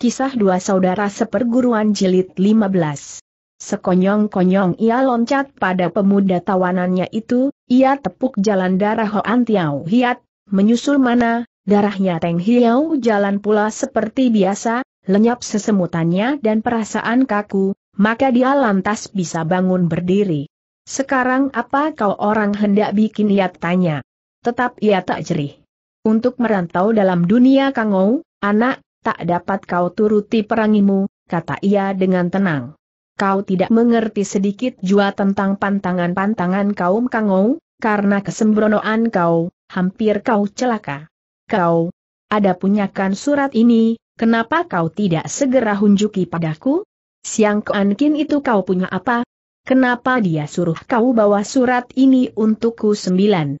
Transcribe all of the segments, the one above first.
Kisah Dua Saudara Seperguruan Jilid 15 Sekonyong-konyong ia loncat pada pemuda tawanannya itu, ia tepuk jalan darah Hoan Tiau Hiat, menyusul mana, darahnya Teng Hiau jalan pula seperti biasa, lenyap sesemutannya dan perasaan kaku, maka dia lantas bisa bangun berdiri. Sekarang apa kau orang hendak bikin ia tanya? Tetap ia tak jerih. Untuk merantau dalam dunia kangou, anak, tak dapat kau turuti perangimu, kata ia dengan tenang. Kau tidak mengerti sedikit jua tentang pantangan-pantangan kaum Kangou, karena kesembronoan kau, hampir kau celaka. Kau, ada punyakan surat ini, kenapa kau tidak segera hunjuki padaku? Siang Keankin itu kau punya apa? Kenapa dia suruh kau bawa surat ini untukku sembilan?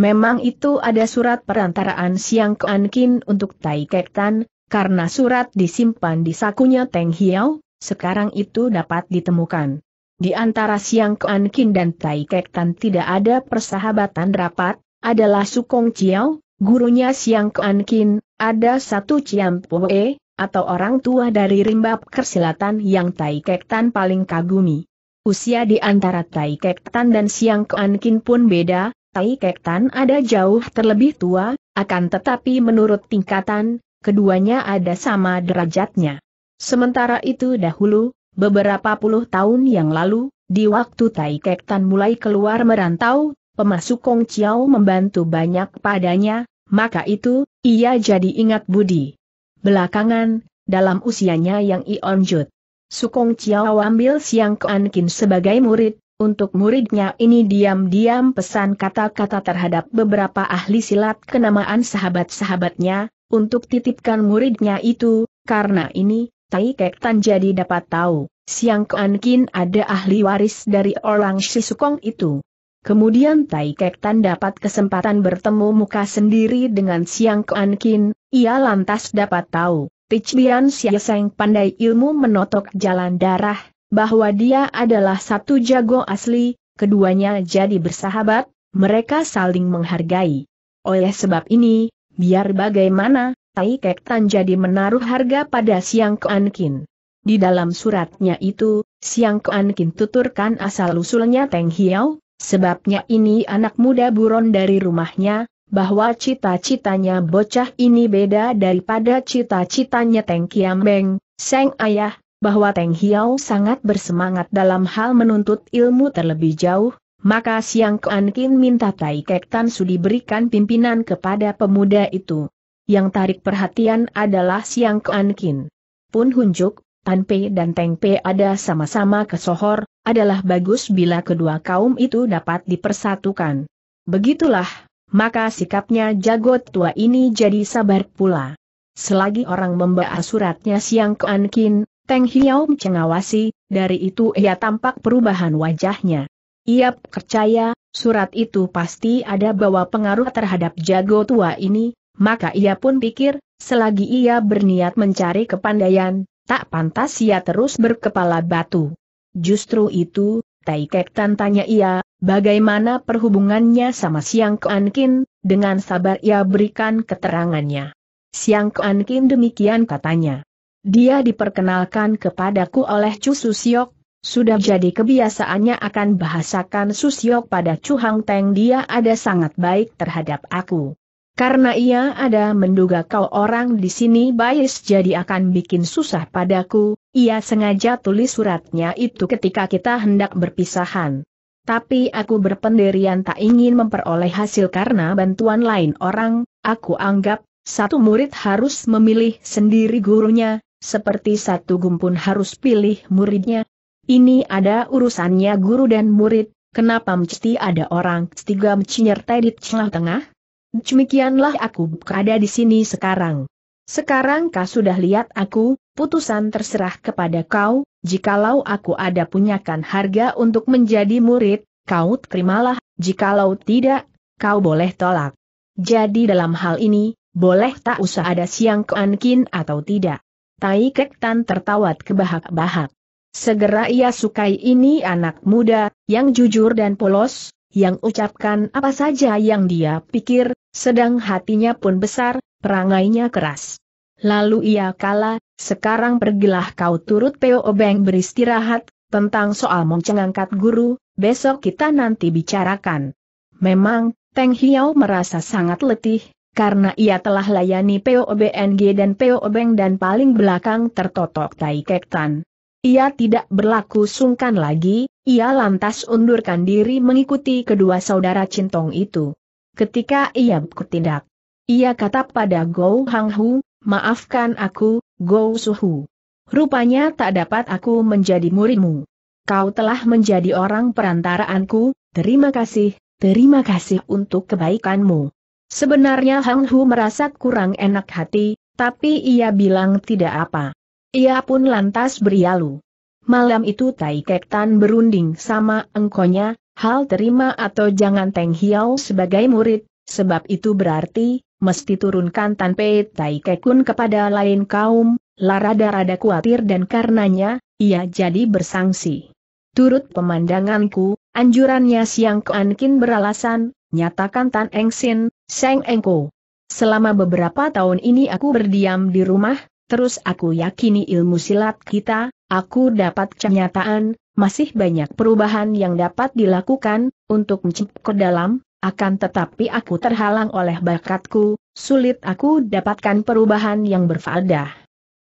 Memang itu ada surat perantaraan Siang Keankin untuk Tai Tan karena surat disimpan di sakunya Teng Hiau, sekarang itu dapat ditemukan. Di antara Siang Kuan Kin dan Tai Kek Tan tidak ada persahabatan rapat, adalah Sukong Chiao, gurunya Siang Kuan Kin, ada satu Chiam Poe, atau orang tua dari Rimba kersilatan yang Tai Kek Tan paling kagumi. Usia di antara Tai Kek Tan dan Siang Kuan Kin pun beda, Tai Kek Tan ada jauh terlebih tua, akan tetapi menurut tingkatan, keduanya ada sama derajatnya. Sementara itu dahulu, beberapa puluh tahun yang lalu, di waktu Tai Kek Tan mulai keluar merantau, pemasuk Kong Chiao membantu banyak padanya, maka itu, ia jadi ingat budi. Belakangan, dalam usianya yang ionjut, Sukong Chiao ambil Siang Kuan Kin sebagai murid, untuk muridnya ini diam-diam pesan kata-kata terhadap beberapa ahli silat kenamaan sahabat-sahabatnya, untuk titipkan muridnya itu, karena ini, Tai Kek Tan jadi dapat tahu, Siang Kuan Kin ada ahli waris dari orang Sisukong itu. Kemudian Tai Kek Tan dapat kesempatan bertemu muka sendiri dengan Siang Kuan Kin, ia lantas dapat tahu, Tichbian Siaseng pandai ilmu menotok jalan darah, bahwa dia adalah satu jago asli, keduanya jadi bersahabat, mereka saling menghargai. Oleh sebab ini, Biar bagaimana, Tai Kek Tan jadi menaruh harga pada Siang Kuan Kin. Di dalam suratnya itu, Siang Kuan Kin tuturkan asal-usulnya Teng Hiao, sebabnya ini anak muda buron dari rumahnya, bahwa cita-citanya bocah ini beda daripada cita-citanya Teng Kiam Beng, Seng Ayah, bahwa Teng Hiao sangat bersemangat dalam hal menuntut ilmu terlebih jauh, maka Siang Kuan Kin minta Tai Kek Tan Su diberikan pimpinan kepada pemuda itu. Yang tarik perhatian adalah Siang Kuan Kin. Pun Hunjuk, Tan Pei dan Teng Pei ada sama-sama kesohor, adalah bagus bila kedua kaum itu dapat dipersatukan. Begitulah, maka sikapnya jago tua ini jadi sabar pula. Selagi orang membawa suratnya Siang Kuan Kin, Teng Hiaum cengawasi, dari itu ia tampak perubahan wajahnya. Ia percaya, surat itu pasti ada bawa pengaruh terhadap jago tua ini, maka ia pun pikir, selagi ia berniat mencari kepandaian, tak pantas ia terus berkepala batu. Justru itu, Tai Tan tanya ia, bagaimana perhubungannya sama Siang Ankin? dengan sabar ia berikan keterangannya. Siang Ankin demikian katanya. Dia diperkenalkan kepadaku oleh Chu Susiok, sudah jadi kebiasaannya akan bahasakan Susyok pada Chu Hang Teng dia ada sangat baik terhadap aku. Karena ia ada menduga kau orang di sini bias jadi akan bikin susah padaku, ia sengaja tulis suratnya itu ketika kita hendak berpisahan. Tapi aku berpendirian tak ingin memperoleh hasil karena bantuan lain orang, aku anggap, satu murid harus memilih sendiri gurunya, seperti satu gumpun harus pilih muridnya, ini ada urusannya guru dan murid, kenapa mesti ada orang setiga mencinyertai di tengah-tengah? Demikianlah aku berada di sini sekarang. Sekarang kau sudah lihat aku, putusan terserah kepada kau, jikalau aku ada punyakan harga untuk menjadi murid, kau terimalah, jikalau tidak, kau boleh tolak. Jadi dalam hal ini, boleh tak usah ada siang keankin atau tidak. Tai Kek Tan tertawat kebahak-bahak. Segera ia sukai ini anak muda, yang jujur dan polos, yang ucapkan apa saja yang dia pikir, sedang hatinya pun besar, perangainya keras. Lalu ia kala, sekarang pergilah kau turut Peo Obeng beristirahat, tentang soal mengangkat guru, besok kita nanti bicarakan. Memang, Teng Hiao merasa sangat letih, karena ia telah layani Peo Obeng dan Peo Obeng dan paling belakang tertotok Tai Kek Tan. Ia tidak berlaku sungkan lagi, ia lantas undurkan diri mengikuti kedua saudara Cintong itu. Ketika ia bertindak, ia kata pada Go Hang Hu, maafkan aku, Go Suhu. Rupanya tak dapat aku menjadi murimu. Kau telah menjadi orang perantaraanku, terima kasih, terima kasih untuk kebaikanmu. Sebenarnya Hang Hu merasa kurang enak hati, tapi ia bilang tidak apa. Ia pun lantas berialu. Malam itu Tai Kek Tan berunding sama engkonya, hal terima atau jangan Teng Hiao sebagai murid, sebab itu berarti, mesti turunkan Tan Pei Tai Kun kepada lain kaum, larada-rada khawatir dan karenanya, ia jadi bersangsi. Turut pemandanganku, anjurannya Siang Ankin beralasan, nyatakan Tan Engsin, Seng Engko. Selama beberapa tahun ini aku berdiam di rumah, Terus aku yakini ilmu silat kita, aku dapat kenyataan, masih banyak perubahan yang dapat dilakukan, untuk mencip ke dalam, akan tetapi aku terhalang oleh bakatku, sulit aku dapatkan perubahan yang berfaedah.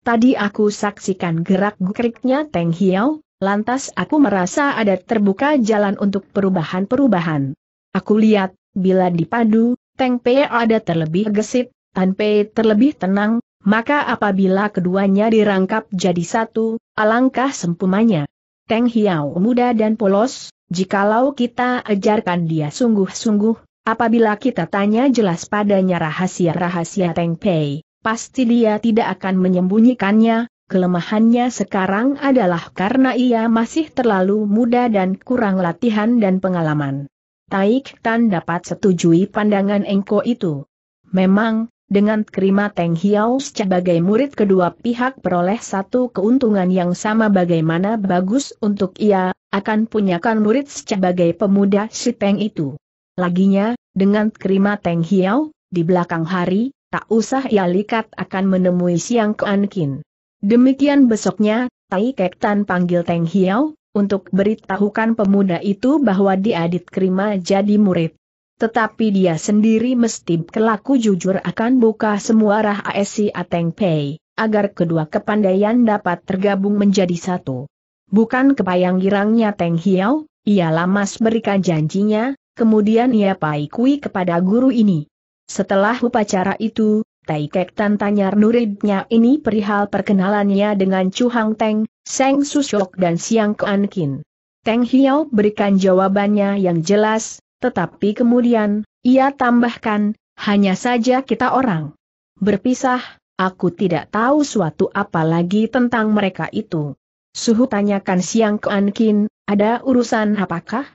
Tadi aku saksikan gerak gukriknya Teng Hiao, lantas aku merasa ada terbuka jalan untuk perubahan-perubahan. Aku lihat, bila dipadu, Teng Pei ada terlebih gesit, Tan Pei terlebih tenang, maka apabila keduanya dirangkap jadi satu, alangkah sempumanya. Teng Hiao muda dan polos, jikalau kita ajarkan dia sungguh-sungguh, apabila kita tanya jelas padanya rahasia-rahasia Teng Pei, pasti dia tidak akan menyembunyikannya, kelemahannya sekarang adalah karena ia masih terlalu muda dan kurang latihan dan pengalaman. Taik Tan dapat setujui pandangan Engko itu. Memang, dengan terima Teng Hiao sebagai murid kedua pihak peroleh satu keuntungan yang sama bagaimana bagus untuk ia, akan punyakan murid sebagai pemuda si Peng itu. Laginya, dengan terima Teng Hiao, di belakang hari, tak usah ia likat akan menemui Siang keankin. Kin. Demikian besoknya, Tai Kek Tan panggil Teng Hiao, untuk beritahukan pemuda itu bahwa dia diterima jadi murid. Tetapi dia sendiri mesti kelaku jujur akan buka semua rahasia Ateng Pei, agar kedua kepandaian dapat tergabung menjadi satu. Bukan kepayang girangnya Teng Hiao, ia lamas berikan janjinya, kemudian ia paikui kepada guru ini. Setelah upacara itu, Tai Kek Tan tanya nuridnya ini perihal perkenalannya dengan Chu Hang Teng, Seng Susyok dan Siang kuan Kin. Teng Hiao berikan jawabannya yang jelas, tetapi kemudian, ia tambahkan, hanya saja kita orang berpisah, aku tidak tahu suatu apa lagi tentang mereka itu. Suhu tanyakan siang ke Ankin, ada urusan apakah?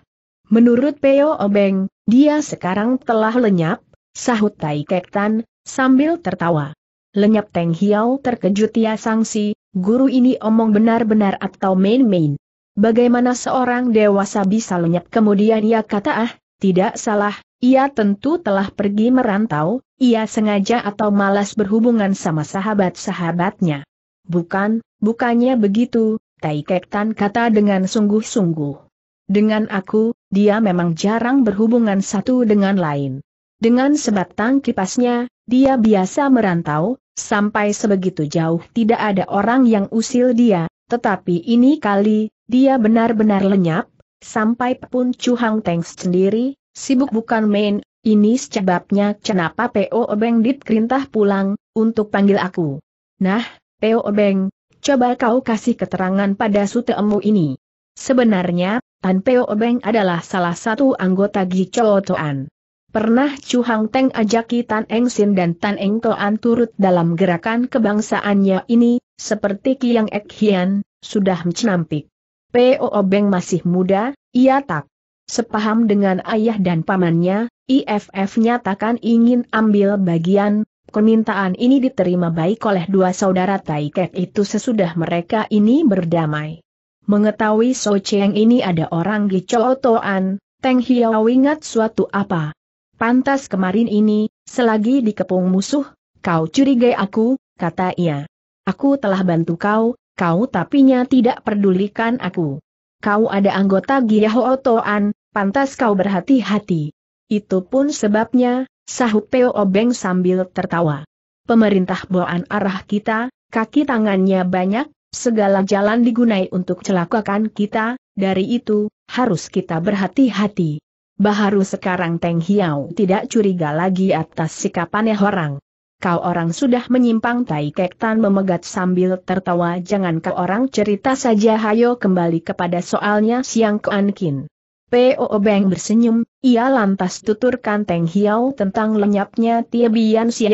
Menurut Peo Obeng, dia sekarang telah lenyap, sahut Tai Kektan, sambil tertawa. Lenyap Teng Hiao terkejut ia sangsi, guru ini omong benar-benar atau main-main. Bagaimana seorang dewasa bisa lenyap kemudian ia kata ah, tidak salah, ia tentu telah pergi merantau, ia sengaja atau malas berhubungan sama sahabat-sahabatnya. Bukan, bukannya begitu, Tai Tan kata dengan sungguh-sungguh. Dengan aku, dia memang jarang berhubungan satu dengan lain. Dengan sebatang kipasnya, dia biasa merantau, sampai sebegitu jauh tidak ada orang yang usil dia, tetapi ini kali, dia benar-benar lenyap, Sampai pun Chu Hang Teng sendiri, sibuk bukan main, ini sebabnya kenapa P.O. Obeng diperintah pulang, untuk panggil aku. Nah, P.O. Obeng, coba kau kasih keterangan pada sutemu ini. Sebenarnya, Tan P.O. Obeng adalah salah satu anggota Gicho Toan. Pernah Chu Hang Teng ajaki Tan Eng Sin dan Tan Eng Toan turut dalam gerakan kebangsaannya ini, seperti Kiang Ek Hian, sudah mencenampik. P.O. Obeng masih muda, ia tak sepaham dengan ayah dan pamannya, IFF nyatakan ingin ambil bagian, permintaan ini diterima baik oleh dua saudara Taiket itu sesudah mereka ini berdamai. Mengetahui So Cheng ini ada orang di Gicotoan, Teng Hiao ingat suatu apa. Pantas kemarin ini, selagi dikepung musuh, kau curigai aku, kata ia. Aku telah bantu kau, kau tapinya tidak pedulikan aku. Kau ada anggota Giyaho Otoan, pantas kau berhati-hati. Itu pun sebabnya, sahut Peo Obeng sambil tertawa. Pemerintah Boan arah kita, kaki tangannya banyak, segala jalan digunai untuk celakakan kita, dari itu, harus kita berhati-hati. Baharu sekarang Teng Hiao tidak curiga lagi atas sikapannya orang kau orang sudah menyimpang Tai Kek Tan memegat sambil tertawa jangan kau orang cerita saja hayo kembali kepada soalnya siang Kuan Kin. PO Beng bersenyum, ia lantas tuturkan Teng Hiao tentang lenyapnya Tia Bian si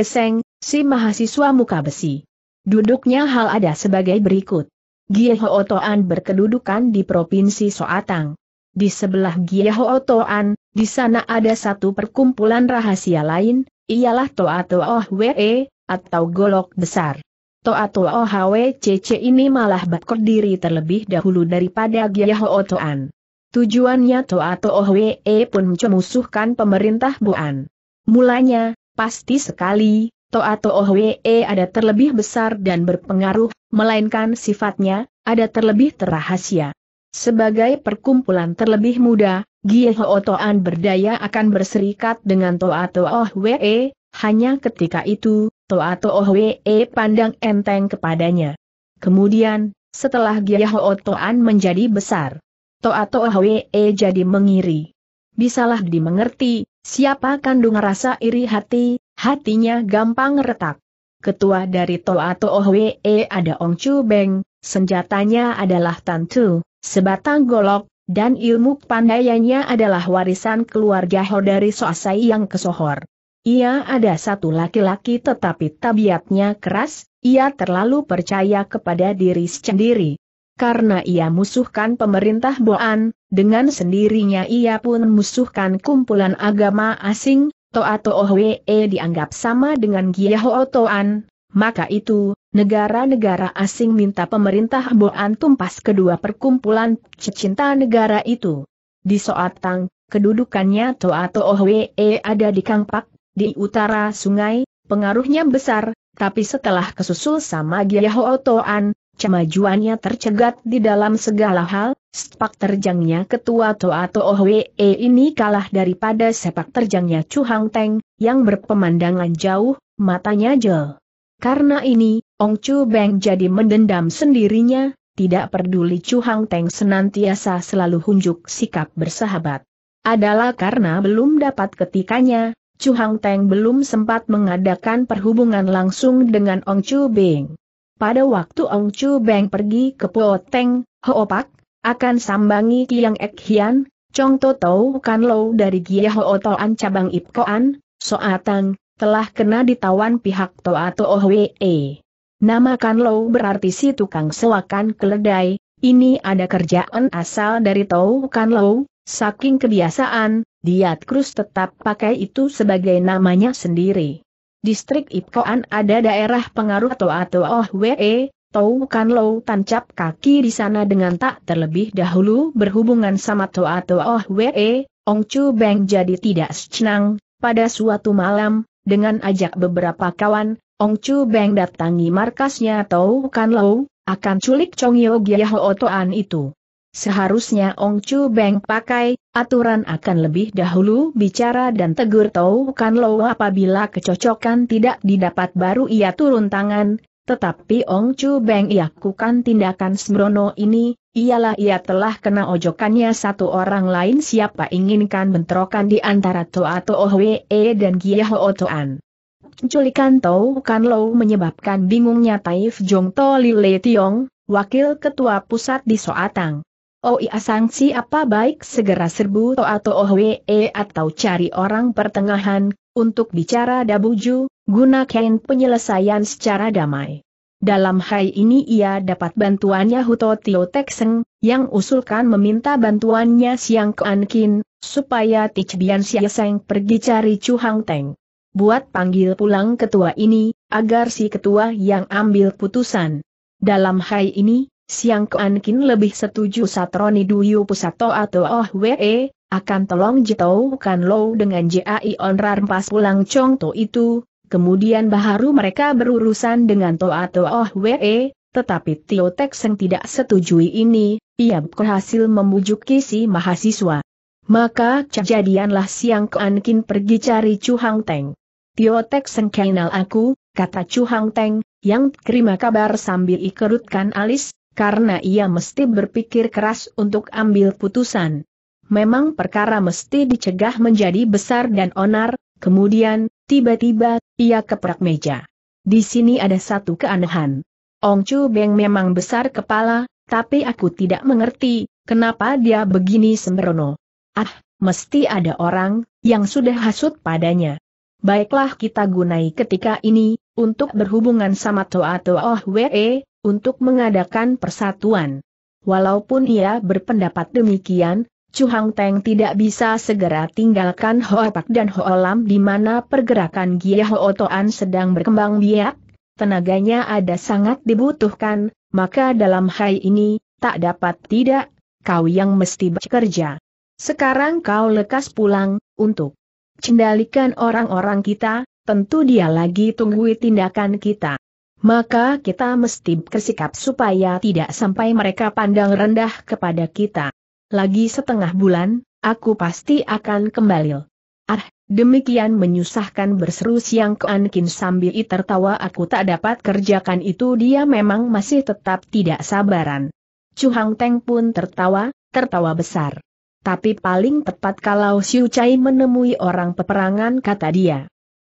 mahasiswa muka besi. Duduknya hal ada sebagai berikut. Gieho Toan berkedudukan di Provinsi Soatang. Di sebelah Gieho Toan, di sana ada satu perkumpulan rahasia lain, ialah Toa Toa Hwe, oh e, atau golok besar. Toa Toa oh CC ini malah bakor diri terlebih dahulu daripada Giyaho Toan. Tujuannya Toa Toa Hwe e pun memusuhkan pemerintah Buan. Mulanya, pasti sekali, Toa Toa Hwe e ada terlebih besar dan berpengaruh, melainkan sifatnya, ada terlebih terrahasia. Sebagai perkumpulan terlebih muda, Gie Ho Toan berdaya akan berserikat dengan Toa Toa Wee, hanya ketika itu, Toa Toa Wee pandang enteng kepadanya. Kemudian, setelah Gie Ho Toan menjadi besar, Toa Toa Wee jadi mengiri. Bisalah dimengerti, siapa kandung rasa iri hati, hatinya gampang retak. Ketua dari Toa Toa Wee ada Ong Chu Beng, senjatanya adalah Tantu, sebatang golok, dan ilmu pandaiannya adalah warisan keluarga Ho dari Soasai yang kesohor. Ia ada satu laki-laki tetapi tabiatnya keras, ia terlalu percaya kepada diri sendiri. Karena ia musuhkan pemerintah Boan, dengan sendirinya ia pun musuhkan kumpulan agama asing, Toa Toa Hwee dianggap sama dengan Gia Toan, maka itu, Negara-negara asing minta pemerintah Boan tumpas kedua perkumpulan cinta negara itu. Di Soatang, kedudukannya Toa Hwee ada di Kangpak, di utara sungai, pengaruhnya besar, tapi setelah kesusul sama Giyaho Toan, kemajuannya tercegat di dalam segala hal, sepak terjangnya ketua Toa Hwee ini kalah daripada sepak terjangnya Chu Hang Teng, yang berpemandangan jauh, matanya jel. Karena ini, Ong Chu Beng jadi mendendam sendirinya, tidak peduli Chu Hang Teng senantiasa selalu hunjuk sikap bersahabat. Adalah karena belum dapat ketikanya, Chu Hang Teng belum sempat mengadakan perhubungan langsung dengan Ong Chu Beng. Pada waktu Ong Chu Beng pergi ke Po Teng, Ho Pak, akan sambangi Kiang Ek Hian, Chong To Kan Lo dari Gia Ho Toan cabang Ipkoan, Soatang, telah kena ditawan pihak Toa Toa Hwe. E. Nama Kan berarti si tukang sewakan keledai, ini ada kerjaan asal dari Tau Kan saking kebiasaan, Diat terus tetap pakai itu sebagai namanya sendiri. Distrik Ipkoan ada daerah pengaruh atau oh we, Tau Kan tancap kaki di sana dengan tak terlebih dahulu berhubungan sama atau oh we, Ong Chu Beng jadi tidak senang, pada suatu malam, dengan ajak beberapa kawan, Ong Chu Beng datangi markasnya Tau Kan Lau, akan culik Chong Yo Ho Toan itu. Seharusnya Ong Chu Beng pakai, aturan akan lebih dahulu bicara dan tegur Tau Kan Lau apabila kecocokan tidak didapat baru ia turun tangan, tetapi Ong Chu Beng iakukan tindakan sembrono ini, ialah ia telah kena ojokannya satu orang lain siapa inginkan bentrokan di antara Toa Toa Hwe e dan Gia Ho Otoan. Culikan Tau Kan Lou menyebabkan bingungnya Taif Jong To Lile Tiong, wakil ketua pusat di Soatang. Oh iya sangsi apa baik segera serbu to atau ohwe e atau cari orang pertengahan, untuk bicara dabuju, gunakan penyelesaian secara damai. Dalam hal ini ia dapat bantuannya Huto Tio Tekseng, yang usulkan meminta bantuannya Siang Kuan Kin, supaya Tich Bian Siaseng pergi cari Chu Hang Teng buat panggil pulang ketua ini, agar si ketua yang ambil putusan. Dalam hal ini, Siang Kuan lebih setuju Satroni Duyu Pusato atau Oh We, akan tolong jitaukan lo dengan JAI onrar pas pulang to itu, kemudian baharu mereka berurusan dengan to atau Oh We, tetapi Tio Seng tidak setujui ini, ia berhasil membujuk si mahasiswa. Maka kejadianlah Siang Kuan pergi cari Chu Hang Teng. Tiotek sengkainal aku, kata Chu Hang Teng, yang terima kabar sambil ikerutkan alis, karena ia mesti berpikir keras untuk ambil putusan. Memang perkara mesti dicegah menjadi besar dan onar, kemudian, tiba-tiba, ia keprak meja. Di sini ada satu keanehan. Ong Chu Beng memang besar kepala, tapi aku tidak mengerti, kenapa dia begini sembrono. Ah, mesti ada orang, yang sudah hasut padanya baiklah kita gunai ketika ini, untuk berhubungan sama Toa Toa oh Wee untuk mengadakan persatuan. Walaupun ia berpendapat demikian, Chu Hang Teng tidak bisa segera tinggalkan Hoa Pak dan Hoa Lam di mana pergerakan Gia Hoa Toan sedang berkembang biak, tenaganya ada sangat dibutuhkan, maka dalam hal ini, tak dapat tidak, kau yang mesti bekerja. Sekarang kau lekas pulang, untuk Cendalikan orang-orang kita, tentu dia lagi tunggu tindakan kita. Maka kita mesti bersikap supaya tidak sampai mereka pandang rendah kepada kita. Lagi setengah bulan, aku pasti akan kembali. Ah, demikian menyusahkan berseru siang ke Ankin sambil tertawa aku tak dapat kerjakan itu dia memang masih tetap tidak sabaran. Chu Hang Teng pun tertawa, tertawa besar. Tapi paling tepat kalau Xiu Chai menemui orang peperangan kata dia.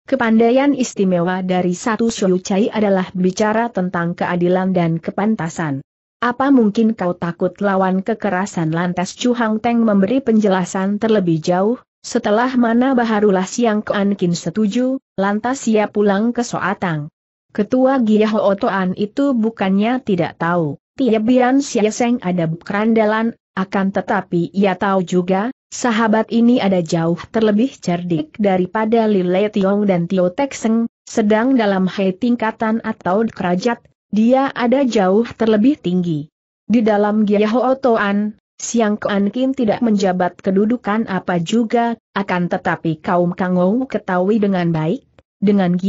Kepandaian istimewa dari satu Xiu Chai adalah bicara tentang keadilan dan kepantasan. Apa mungkin kau takut lawan kekerasan lantas Chu Hang Teng memberi penjelasan terlebih jauh, setelah mana baharulah Siang Kuan Kin setuju, lantas ia pulang ke Soatang. Ketua Giyaho Otoan itu bukannya tidak tahu, tiap Sia Seng ada kerandalan akan tetapi ia tahu juga, sahabat ini ada jauh terlebih cerdik daripada Li Le Tiong dan Tio Tek Seng, sedang dalam hai tingkatan atau kerajat, dia ada jauh terlebih tinggi. Di dalam Toan, Siang Kuan Kim tidak menjabat kedudukan apa juga, akan tetapi kaum Kangou ketahui dengan baik, dengan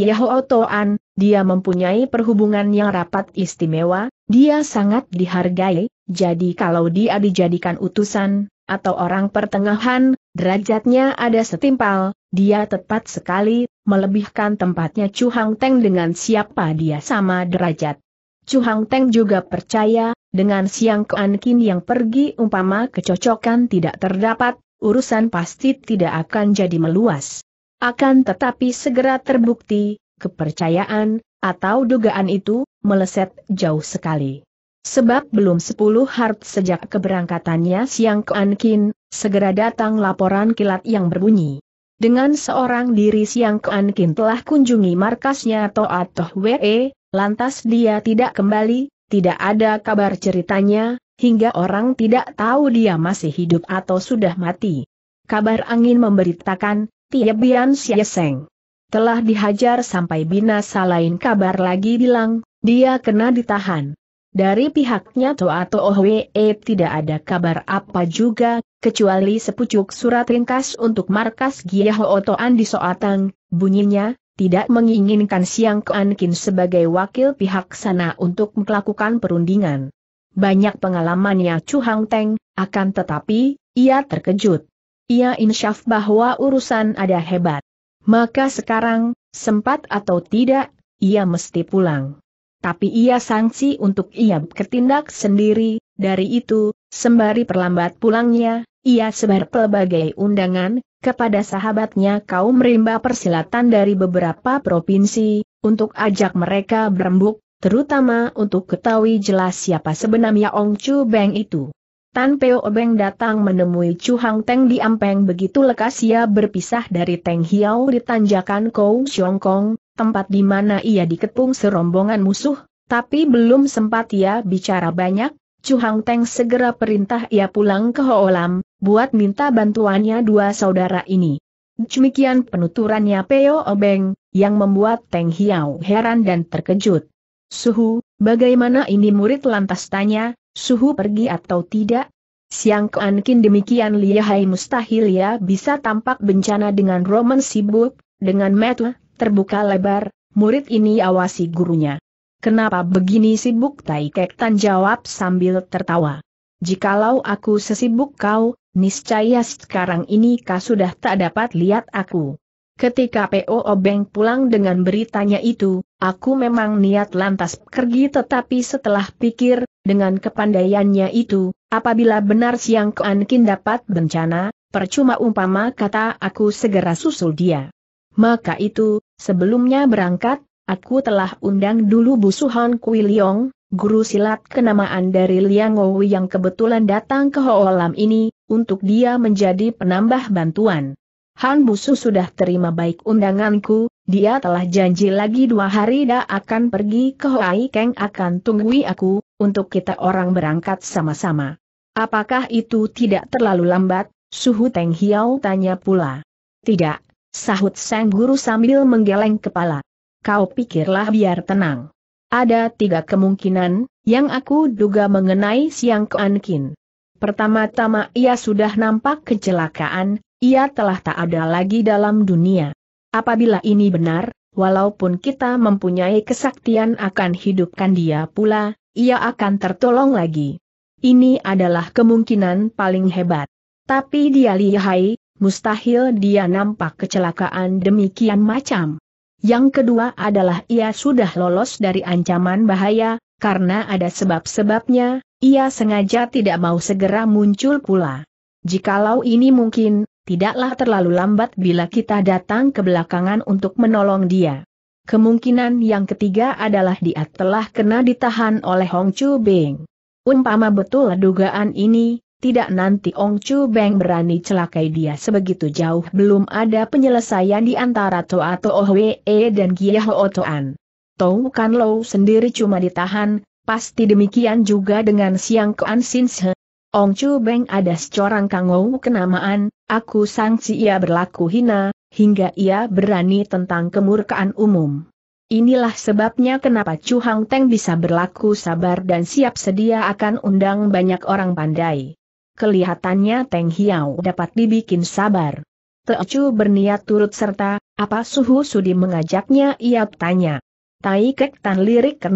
Toan, dia mempunyai perhubungan yang rapat istimewa, dia sangat dihargai, jadi kalau dia dijadikan utusan, atau orang pertengahan, derajatnya ada setimpal, dia tepat sekali, melebihkan tempatnya Chu Hang Teng dengan siapa dia sama derajat. Chu Hang Teng juga percaya, dengan Siang Ke Ankin yang pergi umpama kecocokan tidak terdapat, urusan pasti tidak akan jadi meluas. Akan tetapi segera terbukti, kepercayaan, atau dugaan itu, meleset jauh sekali. Sebab belum sepuluh hart sejak keberangkatannya siang ke Ankin, segera datang laporan kilat yang berbunyi. Dengan seorang diri siang ke Ankin telah kunjungi markasnya Toa Toh Wee, lantas dia tidak kembali, tidak ada kabar ceritanya, hingga orang tidak tahu dia masih hidup atau sudah mati. Kabar angin memberitakan, Tiebian Sieseng telah dihajar sampai binasa lain kabar lagi bilang, dia kena ditahan. Dari pihaknya Toa Owe eh, tidak ada kabar apa juga, kecuali sepucuk surat ringkas untuk markas Giyaho Toan di Soatang, bunyinya, tidak menginginkan Siang Keankin sebagai wakil pihak sana untuk melakukan perundingan. Banyak pengalamannya Chu Hang Teng, akan tetapi, ia terkejut. Ia insyaf bahwa urusan ada hebat. Maka sekarang, sempat atau tidak, ia mesti pulang tapi ia sangsi untuk ia bertindak sendiri, dari itu, sembari perlambat pulangnya, ia sebar pelbagai undangan, kepada sahabatnya kaum rimba persilatan dari beberapa provinsi, untuk ajak mereka berembuk, terutama untuk ketahui jelas siapa sebenarnya Ong Chu Beng itu. Tan Peo Beng datang menemui Chu Hang Teng di Ampeng begitu lekas ia berpisah dari Teng Hiao di tanjakan Kou Xiong Kong, tempat di mana ia dikepung serombongan musuh, tapi belum sempat ia bicara banyak, Chu Hang Teng segera perintah ia pulang ke Hoolam, buat minta bantuannya dua saudara ini. Demikian penuturannya Peo Obeng, yang membuat Teng Hiao heran dan terkejut. Suhu, bagaimana ini murid lantas tanya, Suhu pergi atau tidak? Siang Keankin demikian lihai mustahil ya bisa tampak bencana dengan Roman sibuk, dengan metu, terbuka lebar, murid ini awasi gurunya. Kenapa begini sibuk Tai Kek Tan jawab sambil tertawa. Jikalau aku sesibuk kau, niscaya sekarang ini kau sudah tak dapat lihat aku. Ketika P.O. Obeng pulang dengan beritanya itu, aku memang niat lantas pergi tetapi setelah pikir, dengan kepandaiannya itu, apabila benar Siang keankin Kin dapat bencana, percuma umpama kata aku segera susul dia. Maka itu, sebelumnya berangkat, aku telah undang dulu busuhan Kui Liong, guru silat kenamaan dari Liang Owi yang kebetulan datang ke Hoolam ini, untuk dia menjadi penambah bantuan. Han Busu sudah terima baik undanganku, dia telah janji lagi dua hari dah akan pergi ke Hoai Keng akan tunggui aku, untuk kita orang berangkat sama-sama. Apakah itu tidak terlalu lambat? Suhu Teng Hiao tanya pula. Tidak, Sahut sang guru sambil menggeleng kepala. Kau pikirlah biar tenang. Ada tiga kemungkinan, yang aku duga mengenai siang keankin. Pertama-tama ia sudah nampak kecelakaan, ia telah tak ada lagi dalam dunia. Apabila ini benar, walaupun kita mempunyai kesaktian akan hidupkan dia pula, ia akan tertolong lagi. Ini adalah kemungkinan paling hebat. Tapi dia lihai, mustahil dia nampak kecelakaan demikian macam. Yang kedua adalah ia sudah lolos dari ancaman bahaya, karena ada sebab-sebabnya, ia sengaja tidak mau segera muncul pula. Jikalau ini mungkin, tidaklah terlalu lambat bila kita datang ke belakangan untuk menolong dia. Kemungkinan yang ketiga adalah dia telah kena ditahan oleh Hong Chu Beng. Umpama betul dugaan ini, tidak nanti Ong Chu Beng berani celakai dia sebegitu jauh belum ada penyelesaian di antara Toa Toa Hwe e dan Gia Ho Toan. Tou Kan Lo sendiri cuma ditahan, pasti demikian juga dengan Siang An Sin Se. Ong Chu Beng ada secorang kangou kenamaan, aku sangsi ia berlaku hina, hingga ia berani tentang kemurkaan umum. Inilah sebabnya kenapa Chu Hang Teng bisa berlaku sabar dan siap sedia akan undang banyak orang pandai kelihatannya Teng Hiau dapat dibikin sabar. Teocu berniat turut serta, apa suhu sudi mengajaknya ia tanya. Tai Kek Tan lirik ke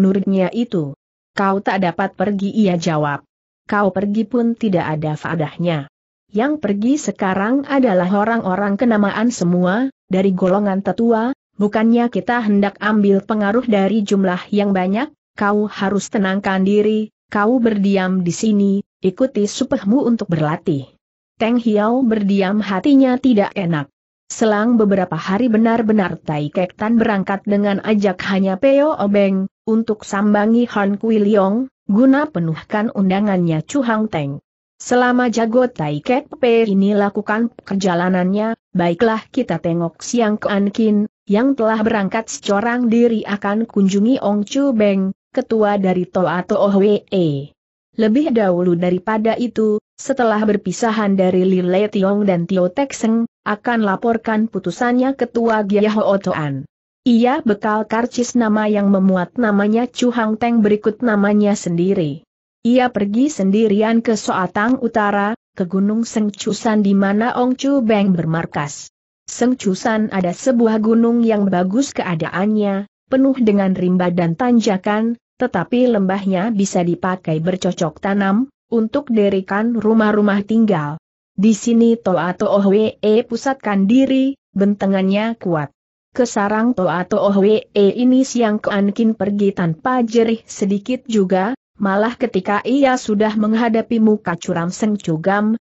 itu. Kau tak dapat pergi ia jawab. Kau pergi pun tidak ada fadahnya. Yang pergi sekarang adalah orang-orang kenamaan semua, dari golongan tetua, bukannya kita hendak ambil pengaruh dari jumlah yang banyak, kau harus tenangkan diri, kau berdiam di sini, Ikuti supehmu untuk berlatih. Teng Hiao berdiam hatinya tidak enak. Selang beberapa hari benar-benar Tai Kek Tan berangkat dengan ajak hanya Peo Obeng, untuk sambangi Han Kui Leong, guna penuhkan undangannya Chu Hang Teng. Selama jago Tai Kek Pe ini lakukan perjalanannya, baiklah kita tengok Siang Kuan Kin, yang telah berangkat secorang diri akan kunjungi Ong Chu Beng, ketua dari Toa Toa Hwee. Lebih dahulu daripada itu, setelah berpisahan dari Li Le Tiong dan Tio Tek Seng, akan laporkan putusannya ketua Gia Ho Toan. Ia bekal karcis nama yang memuat namanya Chu Hang Teng berikut namanya sendiri. Ia pergi sendirian ke Soatang Utara, ke Gunung Sengcusan di mana Ong Chu Beng bermarkas. Sengcusan ada sebuah gunung yang bagus keadaannya, penuh dengan rimba dan tanjakan, tetapi lembahnya bisa dipakai bercocok tanam, untuk derikan rumah-rumah tinggal. Di sini Toa Tohwe e pusatkan diri, bentengannya kuat. Kesarang Toa Tohwe e ini siang keankin pergi tanpa jerih sedikit juga, malah ketika ia sudah menghadapi muka curam Seng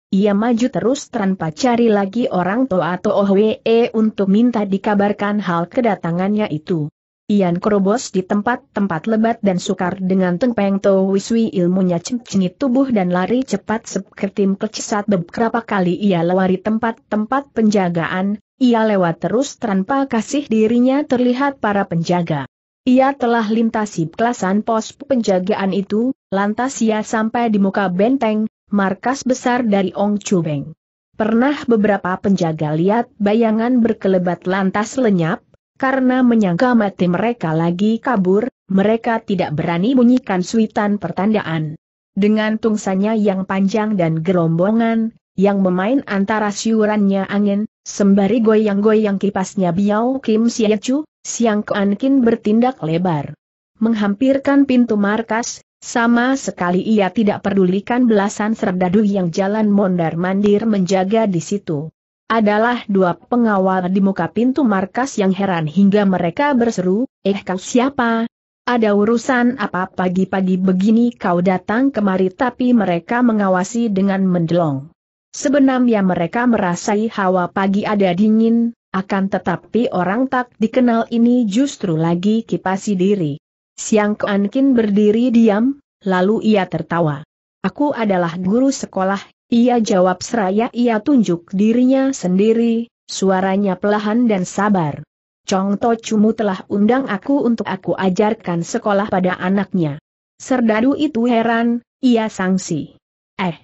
ia maju terus tanpa cari lagi orang Toa Tohwe e untuk minta dikabarkan hal kedatangannya itu. Ian kerobos di tempat-tempat lebat dan sukar dengan Teng Peng To Wiswi ilmunya cengcengi tubuh dan lari cepat seketim kecesat beberapa kali ia lewari tempat-tempat penjagaan, ia lewat terus tanpa kasih dirinya terlihat para penjaga. Ia telah lintasi kelasan pos penjagaan itu, lantas ia sampai di muka benteng, markas besar dari Ong Chubeng. Pernah beberapa penjaga lihat bayangan berkelebat lantas lenyap, karena menyangka mati mereka lagi kabur, mereka tidak berani bunyikan suitan pertandaan. Dengan tungsanya yang panjang dan gerombongan, yang memain antara siurannya angin, sembari goyang-goyang kipasnya Biao Kim Siachu, Siang Kuan Kin bertindak lebar. Menghampirkan pintu markas, sama sekali ia tidak pedulikan belasan serdadu yang jalan mondar-mandir menjaga di situ adalah dua pengawal di muka pintu markas yang heran hingga mereka berseru, eh kau siapa? Ada urusan apa pagi-pagi begini kau datang kemari tapi mereka mengawasi dengan mendelong. Sebenarnya mereka merasai hawa pagi ada dingin, akan tetapi orang tak dikenal ini justru lagi kipasi diri. Siang Kuan Kin berdiri diam, lalu ia tertawa. Aku adalah guru sekolah ia jawab seraya ia tunjuk dirinya sendiri, suaranya pelahan dan sabar. Chong To Chumu telah undang aku untuk aku ajarkan sekolah pada anaknya. Serdadu itu heran, ia sangsi. Eh,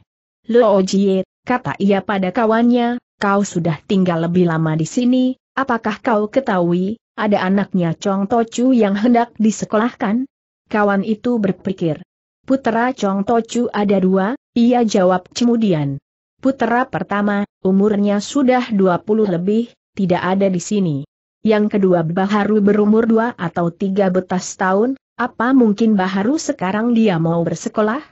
Lo Jie, kata ia pada kawannya, kau sudah tinggal lebih lama di sini, apakah kau ketahui, ada anaknya Chong To Chu yang hendak disekolahkan? Kawan itu berpikir. Putra Chong To Chu ada dua, ia jawab kemudian. Putera pertama, umurnya sudah 20 lebih, tidak ada di sini. Yang kedua Baharu berumur 2 atau tiga betas tahun, apa mungkin Baharu sekarang dia mau bersekolah?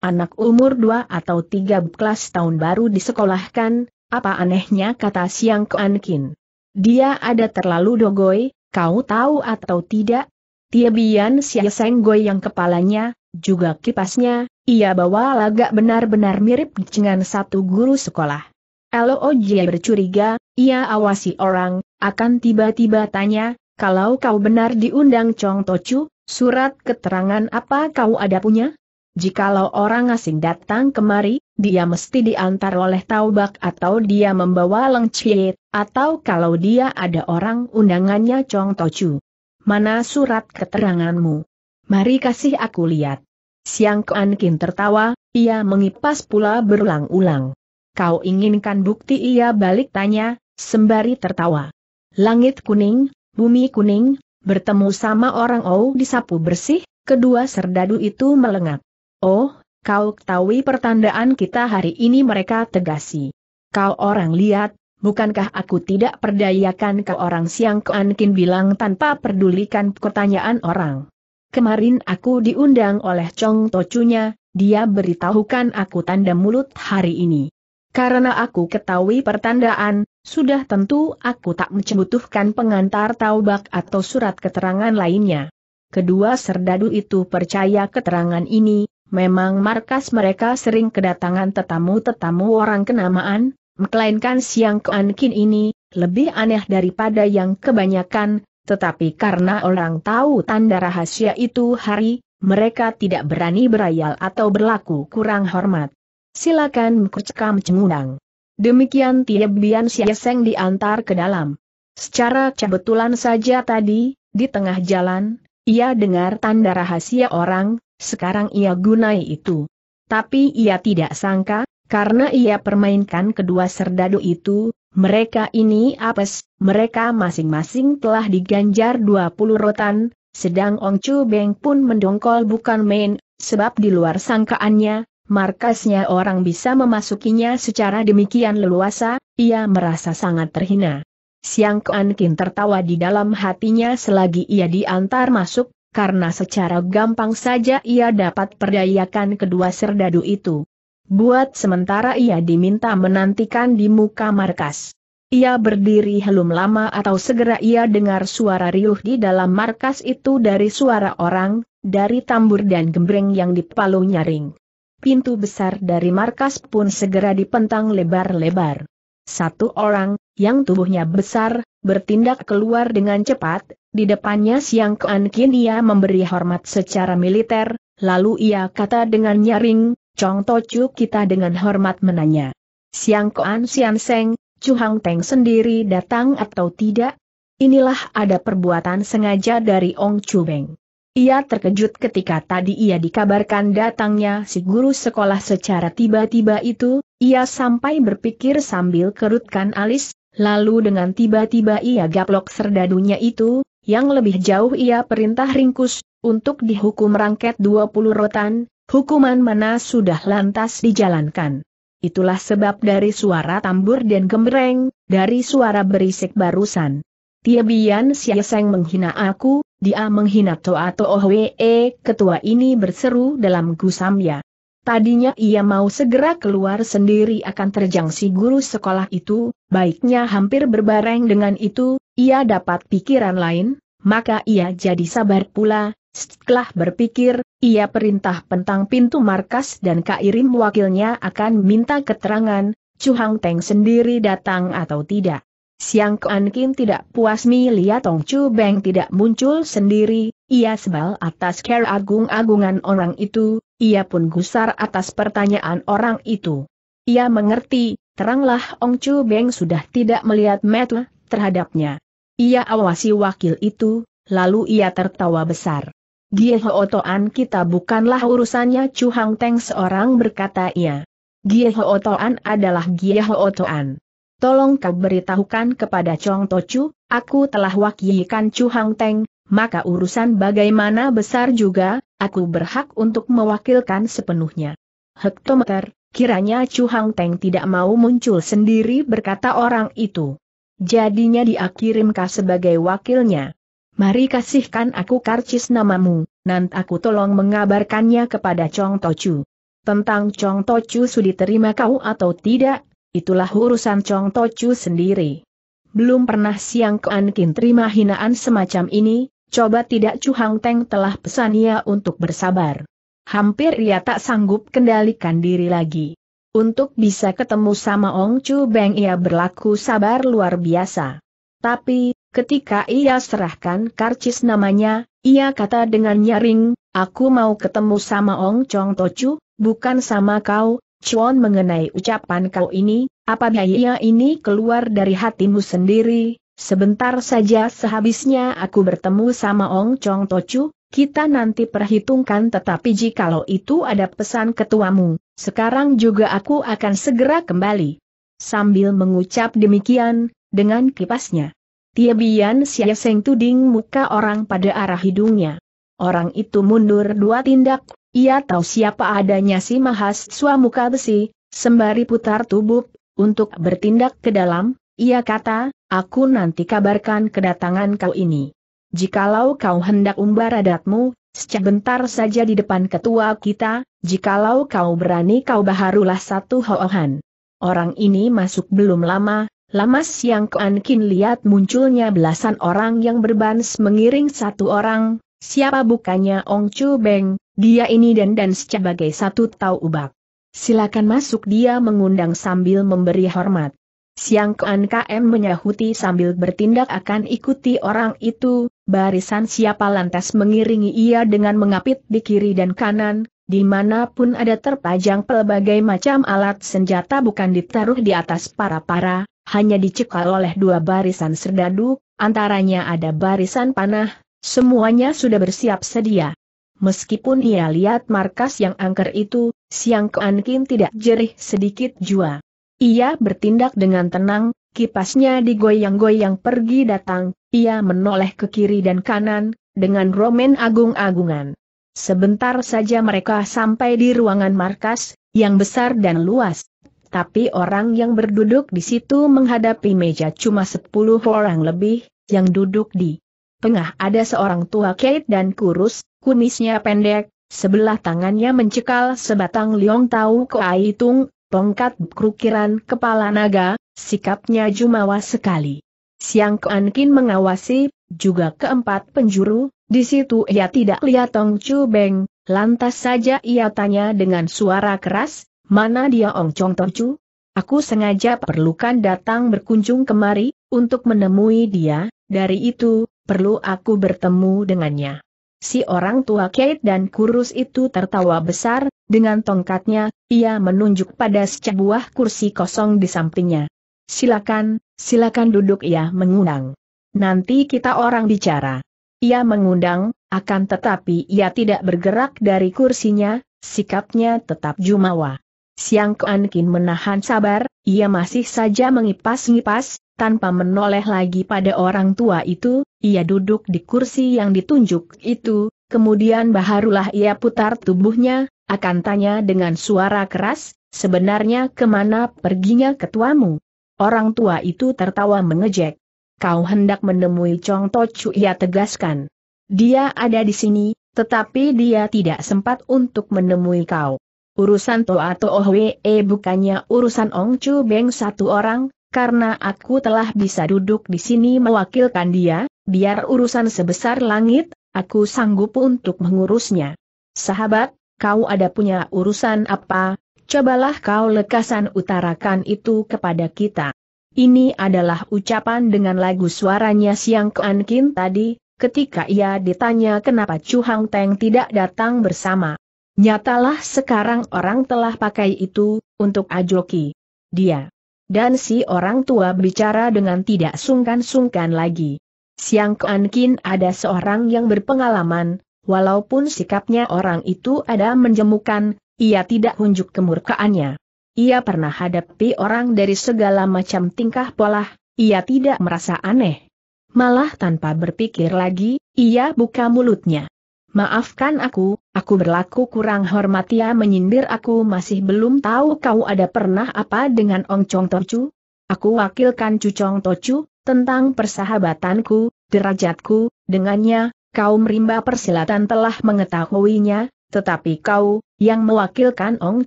Anak umur 2 atau tiga kelas tahun baru disekolahkan, apa anehnya kata Siang Kin. Dia ada terlalu dogoy, kau tahu atau tidak, Tiebian Siaseng Senggoy yang kepalanya, juga kipasnya, ia bawa agak benar-benar mirip dengan satu guru sekolah. Elo Oji bercuriga, ia awasi orang, akan tiba-tiba tanya, kalau kau benar diundang Chong Tochu, surat keterangan apa kau ada punya? Jikalau orang asing datang kemari, dia mesti diantar oleh Taubak atau dia membawa lengciet, atau kalau dia ada orang undangannya Chong Tochu mana surat keteranganmu? Mari kasih aku lihat. Siang Kuan Kin tertawa, ia mengipas pula berulang-ulang. Kau inginkan bukti ia balik tanya, sembari tertawa. Langit kuning, bumi kuning, bertemu sama orang Oh disapu bersih, kedua serdadu itu melengap. Oh, kau ketahui pertandaan kita hari ini mereka tegasi. Kau orang lihat, bukankah aku tidak perdayakan ke orang siang Keankin bilang tanpa pedulikan pertanyaan orang. Kemarin aku diundang oleh Chong Tocunya, dia beritahukan aku tanda mulut hari ini. Karena aku ketahui pertandaan, sudah tentu aku tak membutuhkan pengantar taubak atau surat keterangan lainnya. Kedua serdadu itu percaya keterangan ini, memang markas mereka sering kedatangan tetamu-tetamu orang kenamaan, melainkan siang keankin ini, lebih aneh daripada yang kebanyakan, tetapi karena orang tahu tanda rahasia itu hari, mereka tidak berani berayal atau berlaku kurang hormat. Silakan kucekam cengundang. Demikian tiap Tiebian siaseng diantar ke dalam. Secara kebetulan saja tadi, di tengah jalan, ia dengar tanda rahasia orang, sekarang ia gunai itu. Tapi ia tidak sangka, karena ia permainkan kedua serdadu itu, mereka ini apes, mereka masing-masing telah diganjar 20 rotan, sedang Ong Chu Beng pun mendongkol bukan main, sebab di luar sangkaannya, markasnya orang bisa memasukinya secara demikian leluasa, ia merasa sangat terhina. Siang Kuan Kin tertawa di dalam hatinya selagi ia diantar masuk, karena secara gampang saja ia dapat perdayakan kedua serdadu itu. Buat sementara ia diminta menantikan di muka markas. Ia berdiri helum lama atau segera ia dengar suara riuh di dalam markas itu dari suara orang, dari tambur dan gembreng yang dipalu nyaring. Pintu besar dari markas pun segera dipentang lebar-lebar. Satu orang, yang tubuhnya besar, bertindak keluar dengan cepat, di depannya Siang Kean kini ia memberi hormat secara militer, lalu ia kata dengan nyaring, Chong Tochu kita dengan hormat menanya. Siang Koan Sian Seng, Chu Hang Teng sendiri datang atau tidak? Inilah ada perbuatan sengaja dari Ong Chu Beng. Ia terkejut ketika tadi ia dikabarkan datangnya si guru sekolah secara tiba-tiba itu, ia sampai berpikir sambil kerutkan alis, lalu dengan tiba-tiba ia gaplok serdadunya itu, yang lebih jauh ia perintah ringkus, untuk dihukum rangket 20 rotan, hukuman mana sudah lantas dijalankan. Itulah sebab dari suara tambur dan gemreng, dari suara berisik barusan. Bian Siaseng menghina aku, dia menghina Toa Tohwe, e, ketua ini berseru dalam gusamnya. Tadinya ia mau segera keluar sendiri akan terjang si guru sekolah itu, baiknya hampir berbareng dengan itu, ia dapat pikiran lain, maka ia jadi sabar pula, setelah berpikir, ia perintah pentang pintu markas dan Kairim wakilnya akan minta keterangan, Chu Hang Teng sendiri datang atau tidak. Siang Kuan Kim tidak puas melihat Tong Chu Beng tidak muncul sendiri, ia sebal atas care agung-agungan orang itu, ia pun gusar atas pertanyaan orang itu. Ia mengerti, teranglah Ong Chu Beng sudah tidak melihat metu terhadapnya. Ia awasi wakil itu, lalu ia tertawa besar. Giehotoan kita bukanlah urusannya Chu Hang Teng seorang berkata ia. Giehotoan adalah Giehotoan. Tolong kau beritahukan kepada Chong Tochu, aku telah wakilkan Chu Hang Teng, maka urusan bagaimana besar juga, aku berhak untuk mewakilkan sepenuhnya. Hektometer, kiranya Chu Hang Teng tidak mau muncul sendiri berkata orang itu. Jadinya dia kirimkah sebagai wakilnya. Mari kasihkan aku karcis namamu, nant aku tolong mengabarkannya kepada Chong Tochu. Tentang Chong Tochu sudi terima kau atau tidak, itulah urusan Chong Tochu sendiri. Belum pernah Siang Kuan Kin terima hinaan semacam ini, coba tidak Chu Hang Teng telah ia untuk bersabar. Hampir ia tak sanggup kendalikan diri lagi. Untuk bisa ketemu sama Ong Chu Beng ia berlaku sabar luar biasa. Tapi, Ketika ia serahkan karcis namanya, ia kata dengan nyaring, aku mau ketemu sama Ong Chong Tochu, bukan sama kau, Chuan mengenai ucapan kau ini, apa biaya ini keluar dari hatimu sendiri, sebentar saja sehabisnya aku bertemu sama Ong Chong Tochu, kita nanti perhitungkan tetapi jikalau itu ada pesan ketuamu, sekarang juga aku akan segera kembali. Sambil mengucap demikian, dengan kipasnya. Tiebian Xia Seng tuding muka orang pada arah hidungnya. Orang itu mundur dua tindak, ia tahu siapa adanya si Sua muka besi, sembari putar tubuh, untuk bertindak ke dalam, ia kata, aku nanti kabarkan kedatangan kau ini. Jikalau kau hendak umbar adatmu, sebentar saja di depan ketua kita, jikalau kau berani kau baharulah satu hoahan. Orang ini masuk belum lama, Lama siang Kuan Kin lihat munculnya belasan orang yang berbans mengiring satu orang, siapa bukannya Ong Chu Beng, dia ini dan dan sebagai satu tau ubak. Silakan masuk dia mengundang sambil memberi hormat. Siang Kuan KM menyahuti sambil bertindak akan ikuti orang itu, barisan siapa lantas mengiringi ia dengan mengapit di kiri dan kanan, dimanapun ada terpajang pelbagai macam alat senjata bukan ditaruh di atas para-para, hanya dicekal oleh dua barisan serdadu, antaranya ada barisan panah, semuanya sudah bersiap sedia. Meskipun ia lihat markas yang angker itu, Siang Keankin tidak jerih sedikit jua. Ia bertindak dengan tenang, kipasnya digoyang-goyang pergi datang, ia menoleh ke kiri dan kanan, dengan romen agung-agungan. Sebentar saja mereka sampai di ruangan markas, yang besar dan luas, tapi orang yang berduduk di situ menghadapi meja cuma sepuluh orang lebih, yang duduk di tengah ada seorang tua Kate dan kurus, kumisnya pendek, sebelah tangannya mencekal sebatang liong tahu tung, tongkat kerukiran kepala naga, sikapnya jumawa sekali. Siang Keankin mengawasi, juga keempat penjuru, di situ ia tidak lihat Tong Chu Beng, lantas saja ia tanya dengan suara keras, Mana dia Ong Chong Tochu? Aku sengaja perlukan datang berkunjung kemari, untuk menemui dia, dari itu, perlu aku bertemu dengannya. Si orang tua Kate dan kurus itu tertawa besar, dengan tongkatnya, ia menunjuk pada sebuah kursi kosong di sampingnya. Silakan, silakan duduk ia mengundang. Nanti kita orang bicara. Ia mengundang, akan tetapi ia tidak bergerak dari kursinya, sikapnya tetap jumawa. Siang Kuan Kin menahan sabar, ia masih saja mengipas-ngipas, tanpa menoleh lagi pada orang tua itu, ia duduk di kursi yang ditunjuk itu, kemudian baharulah ia putar tubuhnya, akan tanya dengan suara keras, sebenarnya kemana perginya ketuamu? Orang tua itu tertawa mengejek. Kau hendak menemui Chong Tochu ia tegaskan. Dia ada di sini, tetapi dia tidak sempat untuk menemui kau. Urusan Toa Tohwe eh, bukannya urusan Ong Chu Beng satu orang, karena aku telah bisa duduk di sini mewakilkan dia, biar urusan sebesar langit, aku sanggup untuk mengurusnya. Sahabat, kau ada punya urusan apa? Cobalah kau lekasan utarakan itu kepada kita. Ini adalah ucapan dengan lagu suaranya Siang Kean Kin tadi, ketika ia ditanya kenapa Chu Hang Teng tidak datang bersama. Nyatalah sekarang orang telah pakai itu, untuk ajoki. Dia. Dan si orang tua bicara dengan tidak sungkan-sungkan lagi. Siang Kin ada seorang yang berpengalaman, walaupun sikapnya orang itu ada menjemukan, ia tidak hunjuk kemurkaannya. Ia pernah hadapi orang dari segala macam tingkah pola, ia tidak merasa aneh. Malah tanpa berpikir lagi, ia buka mulutnya. Maafkan aku, Aku berlaku kurang hormat ia ya, menyindir aku masih belum tahu kau ada pernah apa dengan Ong Chong Tochu? Aku wakilkan Chu Chong Tochu, tentang persahabatanku, derajatku, dengannya, kau merimba persilatan telah mengetahuinya, tetapi kau, yang mewakilkan Ong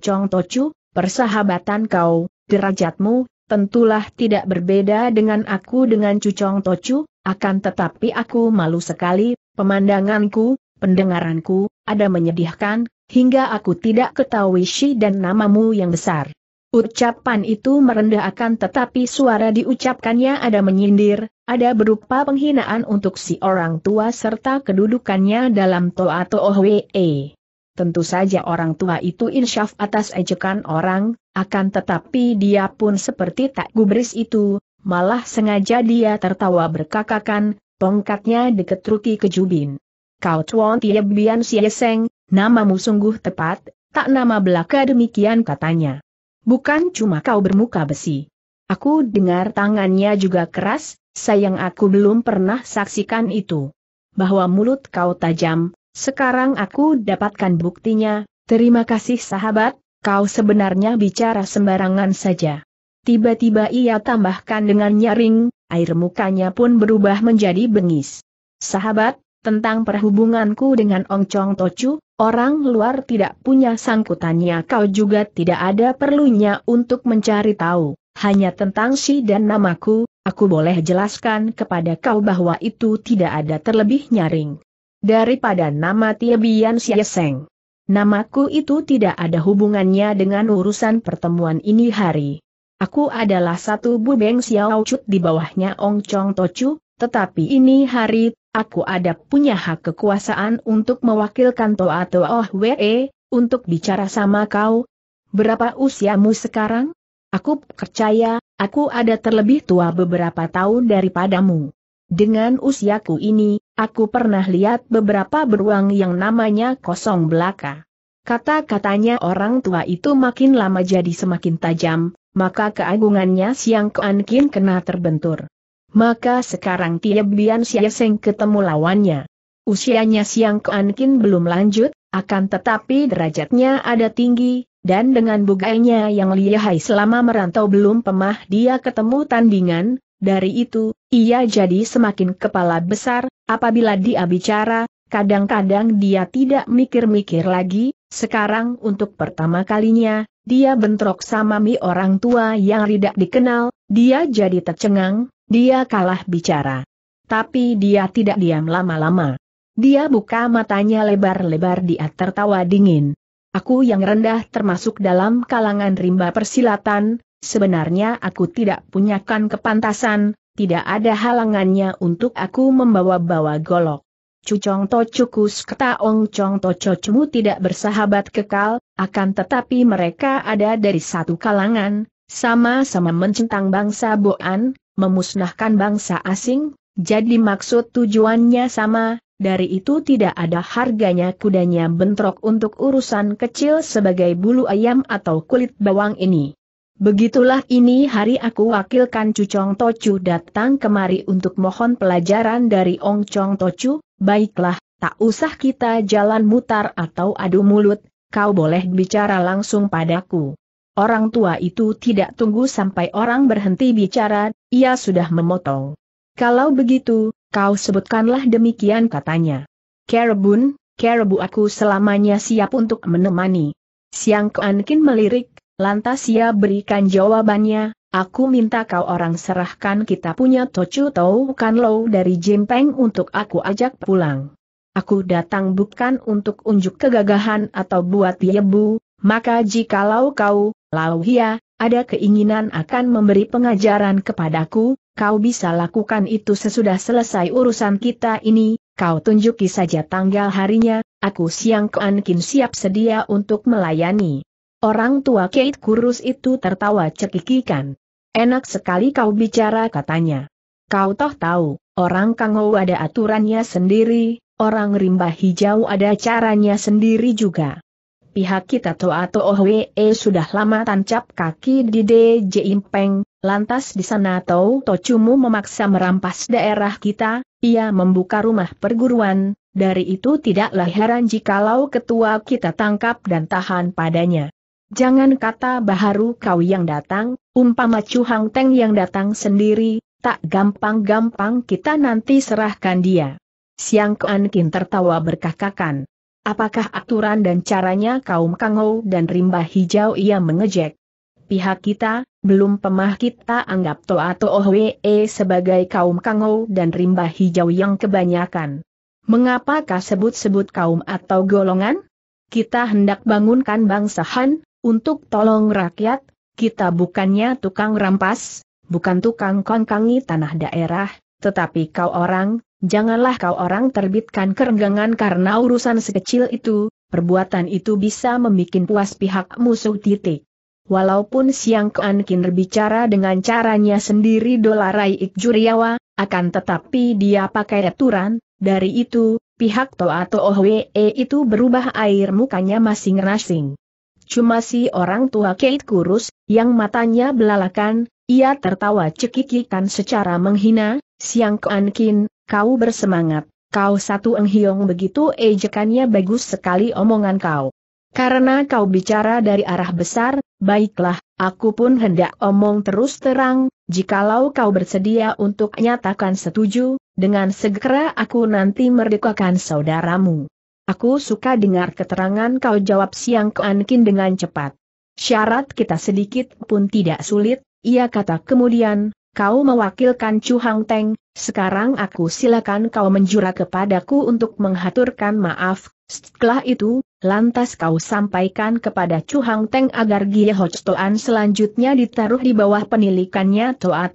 Chong Tochu, persahabatan kau, derajatmu, tentulah tidak berbeda dengan aku dengan Chu Chong Tochu, akan tetapi aku malu sekali, pemandanganku, pendengaranku, ada menyedihkan, hingga aku tidak ketahui si dan namamu yang besar. Ucapan itu merendahkan tetapi suara diucapkannya ada menyindir, ada berupa penghinaan untuk si orang tua serta kedudukannya dalam toa ohwe. Tentu saja orang tua itu insyaf atas ejekan orang, akan tetapi dia pun seperti tak gubris itu, malah sengaja dia tertawa berkakakan, tongkatnya diketruki ke jubin kau Chuan Tie Bian Xie Seng, namamu sungguh tepat, tak nama belaka demikian katanya. Bukan cuma kau bermuka besi. Aku dengar tangannya juga keras, sayang aku belum pernah saksikan itu. Bahwa mulut kau tajam, sekarang aku dapatkan buktinya, terima kasih sahabat, kau sebenarnya bicara sembarangan saja. Tiba-tiba ia tambahkan dengan nyaring, air mukanya pun berubah menjadi bengis. Sahabat, tentang perhubunganku dengan Ong Chong Tochu, orang luar tidak punya sangkutannya kau juga tidak ada perlunya untuk mencari tahu. Hanya tentang si dan namaku, aku boleh jelaskan kepada kau bahwa itu tidak ada terlebih nyaring. Daripada nama Tiebian Sieseng. Namaku itu tidak ada hubungannya dengan urusan pertemuan ini hari. Aku adalah satu bubeng Xiao Chut di bawahnya Ong Chong Tochu, tetapi ini hari aku ada punya hak kekuasaan untuk mewakilkan Toa Toa Hwe, untuk bicara sama kau. Berapa usiamu sekarang? Aku percaya, aku ada terlebih tua beberapa tahun daripadamu. Dengan usiaku ini, aku pernah lihat beberapa beruang yang namanya kosong belaka. Kata-katanya orang tua itu makin lama jadi semakin tajam, maka keagungannya Siang keankin kena terbentur. Maka sekarang tiap Bian Siaseng ketemu lawannya. Usianya Siang Keankin belum lanjut, akan tetapi derajatnya ada tinggi, dan dengan bugainya yang lihai selama merantau belum pemah dia ketemu tandingan, dari itu, ia jadi semakin kepala besar, apabila dia bicara, kadang-kadang dia tidak mikir-mikir lagi, sekarang untuk pertama kalinya, dia bentrok sama mi orang tua yang tidak dikenal, dia jadi tercengang, dia kalah bicara. Tapi dia tidak diam lama-lama. Dia buka matanya lebar-lebar dia tertawa dingin. Aku yang rendah termasuk dalam kalangan rimba persilatan, sebenarnya aku tidak punyakan kepantasan, tidak ada halangannya untuk aku membawa-bawa golok. Cucong to cukus ketaong cong to cocemu tidak bersahabat kekal, akan tetapi mereka ada dari satu kalangan, sama-sama mencentang bangsa Boan, memusnahkan bangsa asing, jadi maksud tujuannya sama, dari itu tidak ada harganya kudanya bentrok untuk urusan kecil sebagai bulu ayam atau kulit bawang ini. Begitulah ini hari aku wakilkan Cucong Tocu datang kemari untuk mohon pelajaran dari Ong Chong Tocu, baiklah, tak usah kita jalan mutar atau adu mulut, kau boleh bicara langsung padaku. Orang tua itu tidak tunggu sampai orang berhenti bicara, ia sudah memotong. Kalau begitu, kau sebutkanlah demikian katanya. Kerebun, kerebu aku selamanya siap untuk menemani. Siang Keankin melirik, lantas ia berikan jawabannya, aku minta kau orang serahkan kita punya Tocu Tau kan lo dari Jimpeng untuk aku ajak pulang. Aku datang bukan untuk unjuk kegagahan atau buat yebu, maka jikalau kau, Lau Hia, ada keinginan akan memberi pengajaran kepadaku, kau bisa lakukan itu sesudah selesai urusan kita ini, kau tunjuki saja tanggal harinya, aku siang keankin siap sedia untuk melayani. Orang tua Kate Kurus itu tertawa cekikikan. Enak sekali kau bicara katanya. Kau toh tahu, orang kangau ada aturannya sendiri, orang rimba hijau ada caranya sendiri juga pihak kita atau Ohwe sudah lama tancap kaki di DJ Impeng, lantas di sana Tau Tocumu memaksa merampas daerah kita, ia membuka rumah perguruan, dari itu tidaklah heran jikalau ketua kita tangkap dan tahan padanya. Jangan kata Baharu kau yang datang, umpama Chu Hang Teng yang datang sendiri, tak gampang-gampang kita nanti serahkan dia. Siang Kuan Kin tertawa berkakakan. Apakah aturan dan caranya kaum kangau dan rimba hijau ia mengejek? Pihak kita, belum pemah kita anggap Toa Tohwe sebagai kaum kangau dan rimba hijau yang kebanyakan. Mengapakah sebut-sebut kaum atau golongan? Kita hendak bangunkan bangsa Han, untuk tolong rakyat, kita bukannya tukang rampas, bukan tukang kongkangi tanah daerah, tetapi kau orang, janganlah kau orang terbitkan kerenggangan karena urusan sekecil itu, perbuatan itu bisa membuat puas pihak musuh titik. Walaupun Siang Kuan Kin berbicara dengan caranya sendiri dolarai ikjuriawa, akan tetapi dia pakai aturan, dari itu, pihak Toa atau Ohwe itu berubah air mukanya masing-masing. Cuma si orang tua Kate kurus, yang matanya belalakan, ia tertawa cekikikan secara menghina, Siang Kuan Kin, kau bersemangat, kau satu enghiong begitu ejekannya bagus sekali omongan kau. Karena kau bicara dari arah besar, baiklah, aku pun hendak omong terus terang, jikalau kau bersedia untuk nyatakan setuju, dengan segera aku nanti merdekakan saudaramu. Aku suka dengar keterangan kau jawab siang keankin dengan cepat. Syarat kita sedikit pun tidak sulit, ia kata kemudian, kau mewakilkan Chu Hang Teng, sekarang aku silakan kau menjura kepadaku untuk menghaturkan maaf, setelah itu, lantas kau sampaikan kepada Chu Hang Teng agar Gie Hoch Toan selanjutnya ditaruh di bawah penilikannya Toa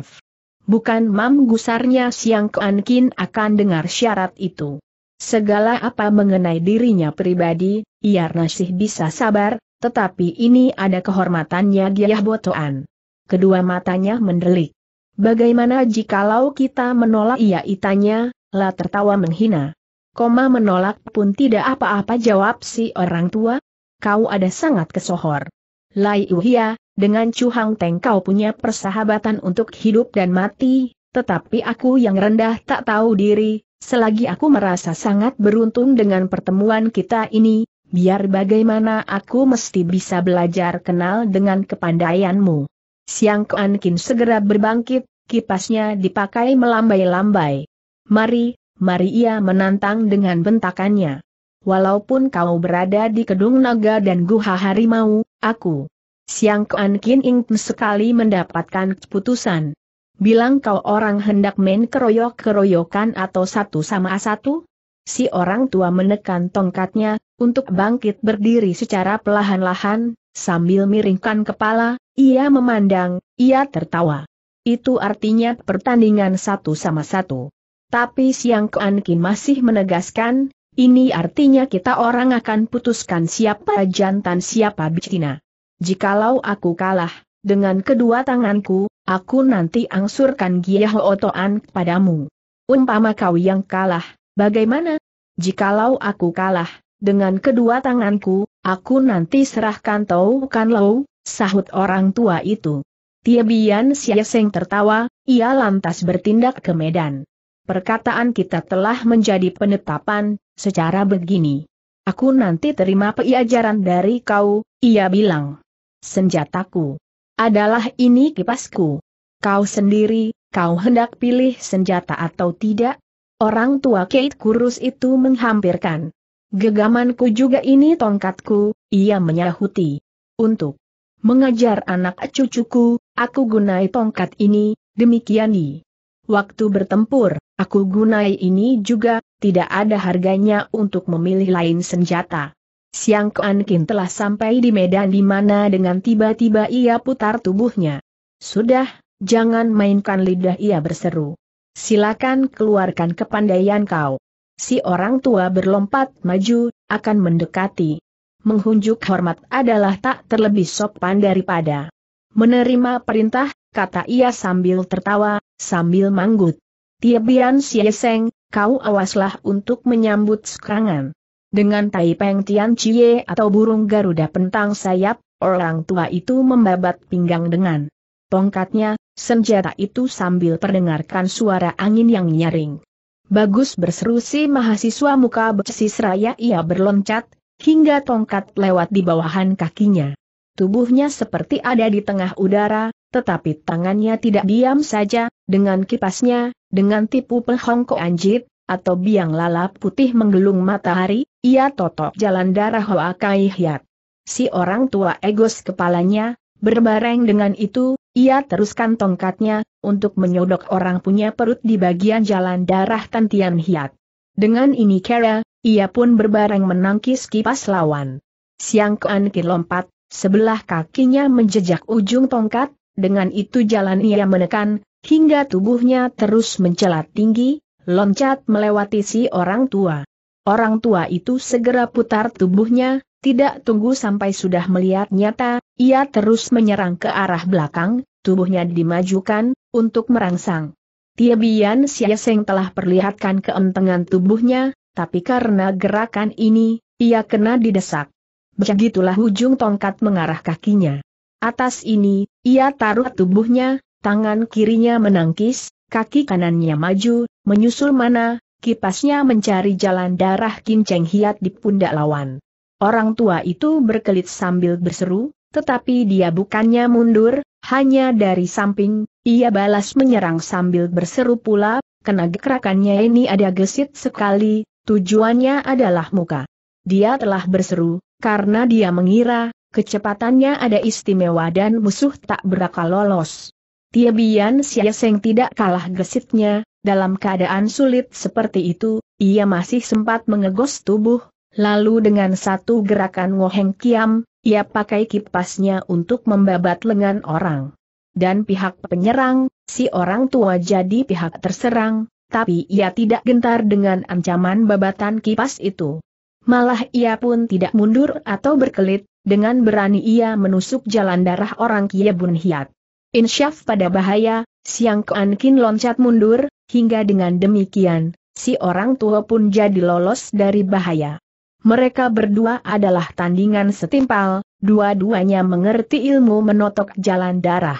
F. Bukan mam gusarnya Siang Kuan Kin akan dengar syarat itu. Segala apa mengenai dirinya pribadi, ia nasih bisa sabar, tetapi ini ada kehormatannya Giyah Botoan kedua matanya mendelik. Bagaimana jikalau kita menolak ia itanya, La tertawa menghina. Koma menolak pun tidak apa-apa jawab si orang tua. Kau ada sangat kesohor. Lai Uhia, dengan Chu Hang Teng kau punya persahabatan untuk hidup dan mati, tetapi aku yang rendah tak tahu diri, selagi aku merasa sangat beruntung dengan pertemuan kita ini, biar bagaimana aku mesti bisa belajar kenal dengan kepandaianmu. Siang Kin segera berbangkit, kipasnya dipakai melambai-lambai. Mari, mari ia menantang dengan bentakannya. Walaupun kau berada di Kedung Naga dan Guha Harimau, aku, Siang Kin ingin sekali mendapatkan keputusan. Bilang kau orang hendak main keroyok-keroyokan atau satu sama satu? Si orang tua menekan tongkatnya, untuk bangkit berdiri secara pelahan-lahan, sambil miringkan kepala, ia memandang, ia tertawa. Itu artinya pertandingan satu sama satu. Tapi Siang Kuan masih menegaskan, ini artinya kita orang akan putuskan siapa jantan siapa betina. Jikalau aku kalah, dengan kedua tanganku, aku nanti angsurkan giyah Otoan padamu. Umpama kau yang kalah, bagaimana? Jikalau aku kalah, dengan kedua tanganku, aku nanti serahkan Tau Kan Lau, sahut orang tua itu. Tiebian Siaseng tertawa, ia lantas bertindak ke Medan. Perkataan kita telah menjadi penetapan, secara begini. Aku nanti terima pelajaran dari kau, ia bilang. Senjataku adalah ini kipasku. Kau sendiri, kau hendak pilih senjata atau tidak? Orang tua Kate Kurus itu menghampirkan. Gegamanku juga ini tongkatku, ia menyahuti. Untuk Mengajar anak cucuku, aku gunai tongkat ini, demikian di Waktu bertempur, aku gunai ini juga, tidak ada harganya untuk memilih lain senjata. Siang Keankin telah sampai di medan di mana dengan tiba-tiba ia putar tubuhnya. Sudah, jangan mainkan lidah ia berseru. Silakan keluarkan kepandaian kau. Si orang tua berlompat maju, akan mendekati menghunjuk hormat adalah tak terlebih sopan daripada menerima perintah, kata ia sambil tertawa, sambil manggut. Tiebian Sieseng, kau awaslah untuk menyambut serangan. Dengan Taipeng Tian Cie atau burung Garuda pentang sayap, orang tua itu membabat pinggang dengan tongkatnya, senjata itu sambil perdengarkan suara angin yang nyaring. Bagus berseru si mahasiswa muka besis seraya ia berloncat, hingga tongkat lewat di bawahan kakinya. Tubuhnya seperti ada di tengah udara, tetapi tangannya tidak diam saja, dengan kipasnya, dengan tipu pelhongko anjit, atau biang lalap putih menggelung matahari, ia totok jalan darah Hoa Kai Hiat. Si orang tua egos kepalanya, berbareng dengan itu, ia teruskan tongkatnya, untuk menyodok orang punya perut di bagian jalan darah Tantian Hiat. Dengan ini Kera, ia pun berbareng menangkis kipas lawan. Siang Kuan Ki lompat, sebelah kakinya menjejak ujung tongkat, dengan itu jalan ia menekan, hingga tubuhnya terus mencelat tinggi, loncat melewati si orang tua. Orang tua itu segera putar tubuhnya, tidak tunggu sampai sudah melihat nyata, ia terus menyerang ke arah belakang, tubuhnya dimajukan, untuk merangsang. Tiebian Siaseng telah perlihatkan keentengan tubuhnya, tapi karena gerakan ini, ia kena didesak. Begitulah ujung tongkat mengarah kakinya. Atas ini, ia taruh tubuhnya, tangan kirinya menangkis, kaki kanannya maju, menyusul mana, kipasnya mencari jalan darah kinceng hiat di pundak lawan. Orang tua itu berkelit sambil berseru, tetapi dia bukannya mundur, hanya dari samping, ia balas menyerang sambil berseru pula, kena gerakannya ini ada gesit sekali, Tujuannya adalah muka. Dia telah berseru, karena dia mengira, kecepatannya ada istimewa dan musuh tak berakal lolos. Tiebian Siaseng tidak kalah gesitnya, dalam keadaan sulit seperti itu, ia masih sempat mengegos tubuh, lalu dengan satu gerakan ngoheng Kiam, ia pakai kipasnya untuk membabat lengan orang. Dan pihak penyerang, si orang tua jadi pihak terserang, tapi ia tidak gentar dengan ancaman babatan kipas itu. Malah ia pun tidak mundur atau berkelit, dengan berani ia menusuk jalan darah orang Kie Bun Hiat. Insyaf pada bahaya, Siang Kuan loncat mundur, hingga dengan demikian, si orang tua pun jadi lolos dari bahaya. Mereka berdua adalah tandingan setimpal, dua-duanya mengerti ilmu menotok jalan darah.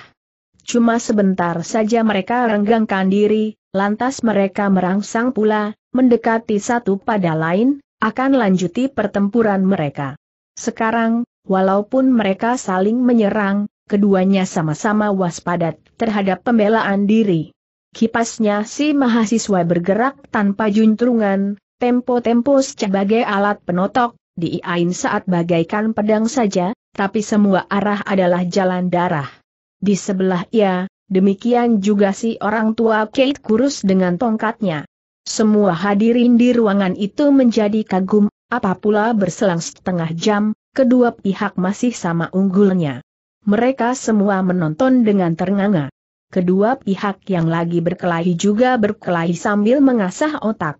Cuma sebentar saja mereka renggangkan diri, Lantas mereka merangsang pula, mendekati satu pada lain, akan lanjuti pertempuran mereka. Sekarang, walaupun mereka saling menyerang, keduanya sama-sama waspada terhadap pembelaan diri. Kipasnya si mahasiswa bergerak tanpa juntrungan, tempo-tempo sebagai alat penotok, diain saat bagaikan pedang saja, tapi semua arah adalah jalan darah. Di sebelah ia, demikian juga si orang tua Kate kurus dengan tongkatnya. Semua hadirin di ruangan itu menjadi kagum, Apapula berselang setengah jam, kedua pihak masih sama unggulnya. Mereka semua menonton dengan ternganga. Kedua pihak yang lagi berkelahi juga berkelahi sambil mengasah otak.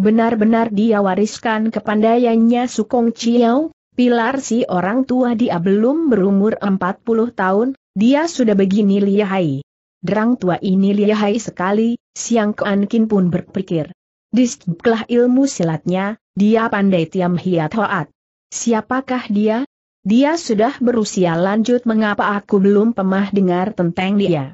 Benar-benar dia wariskan kepandaiannya Sukong Chiao, pilar si orang tua dia belum berumur 40 tahun, dia sudah begini lihai derang tua ini lihai sekali, Siang kin pun berpikir. Disbuklah ilmu silatnya, dia pandai tiam hiat hoat. Siapakah dia? Dia sudah berusia lanjut mengapa aku belum pemah dengar tentang dia.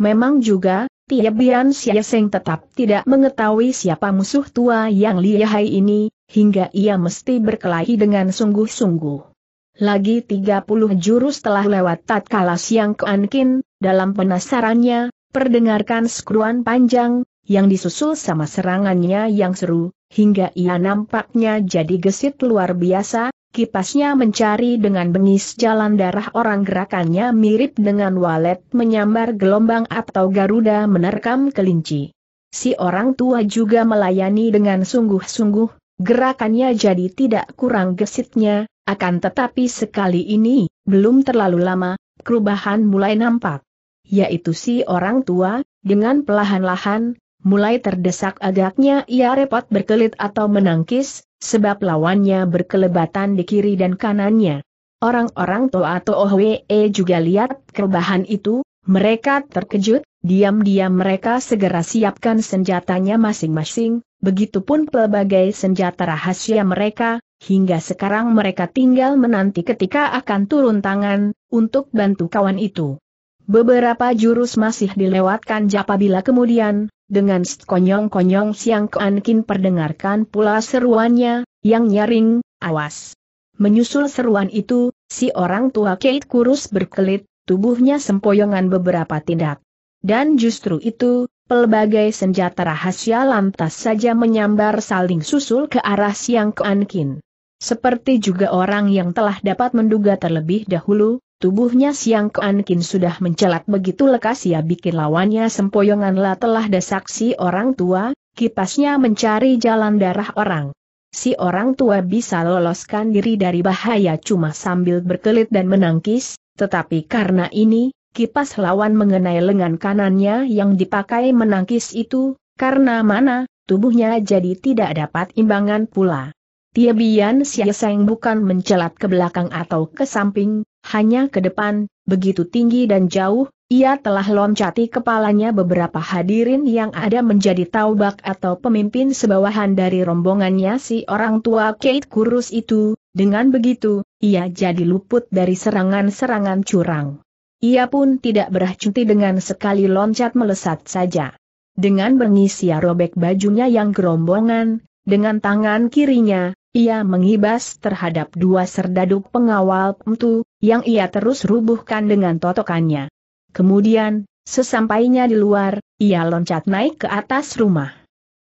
Memang juga, tiap Bian Siaseng tetap tidak mengetahui siapa musuh tua yang lihai ini, hingga ia mesti berkelahi dengan sungguh-sungguh. Lagi 30 jurus telah lewat tatkala siang ke Ankin, dalam penasarannya, perdengarkan skruan panjang, yang disusul sama serangannya yang seru, hingga ia nampaknya jadi gesit luar biasa, Kipasnya mencari dengan bengis jalan darah orang gerakannya mirip dengan walet menyambar gelombang atau garuda menerkam kelinci. Si orang tua juga melayani dengan sungguh-sungguh, gerakannya jadi tidak kurang gesitnya, akan tetapi sekali ini, belum terlalu lama, perubahan mulai nampak. Yaitu si orang tua, dengan pelahan-lahan, mulai terdesak agaknya ia repot berkelit atau menangkis, sebab lawannya berkelebatan di kiri dan kanannya. Orang-orang Toa OWE juga lihat perubahan itu, mereka terkejut, diam-diam mereka segera siapkan senjatanya masing-masing, begitupun pelbagai senjata rahasia mereka, hingga sekarang mereka tinggal menanti ketika akan turun tangan, untuk bantu kawan itu. Beberapa jurus masih dilewatkan apabila kemudian, dengan sekonyong-konyong Siang Keankin perdengarkan pula seruannya, yang nyaring, awas. Menyusul seruan itu, si orang tua Kate kurus berkelit, tubuhnya sempoyongan beberapa tindak. Dan justru itu, pelbagai senjata rahasia lantas saja menyambar saling susul ke arah Siang Keankin. Seperti juga orang yang telah dapat menduga terlebih dahulu, tubuhnya Siang Keankin sudah mencelat begitu lekas ia bikin lawannya sempoyongan lah telah desaksi orang tua, kipasnya mencari jalan darah orang. Si orang tua bisa loloskan diri dari bahaya cuma sambil berkelit dan menangkis, tetapi karena ini, kipas lawan mengenai lengan kanannya yang dipakai menangkis itu, karena mana, tubuhnya jadi tidak dapat imbangan pula. Tiebian Siaseng bukan mencelat ke belakang atau ke samping, hanya ke depan, begitu tinggi dan jauh, ia telah loncati kepalanya beberapa hadirin yang ada menjadi taubak atau pemimpin sebawahan dari rombongannya si orang tua Kate Kurus itu, dengan begitu, ia jadi luput dari serangan-serangan curang. Ia pun tidak berhenti dengan sekali loncat melesat saja. Dengan bengis ia robek bajunya yang gerombongan, dengan tangan kirinya, ia mengibas terhadap dua serdadu pengawal Pemtu, yang ia terus rubuhkan dengan totokannya. Kemudian, sesampainya di luar, ia loncat naik ke atas rumah.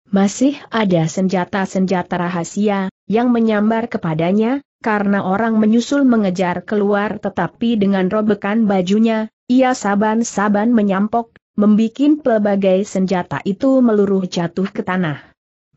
Masih ada senjata-senjata rahasia, yang menyambar kepadanya, karena orang menyusul mengejar keluar tetapi dengan robekan bajunya, ia saban-saban menyampok, membikin pelbagai senjata itu meluruh jatuh ke tanah.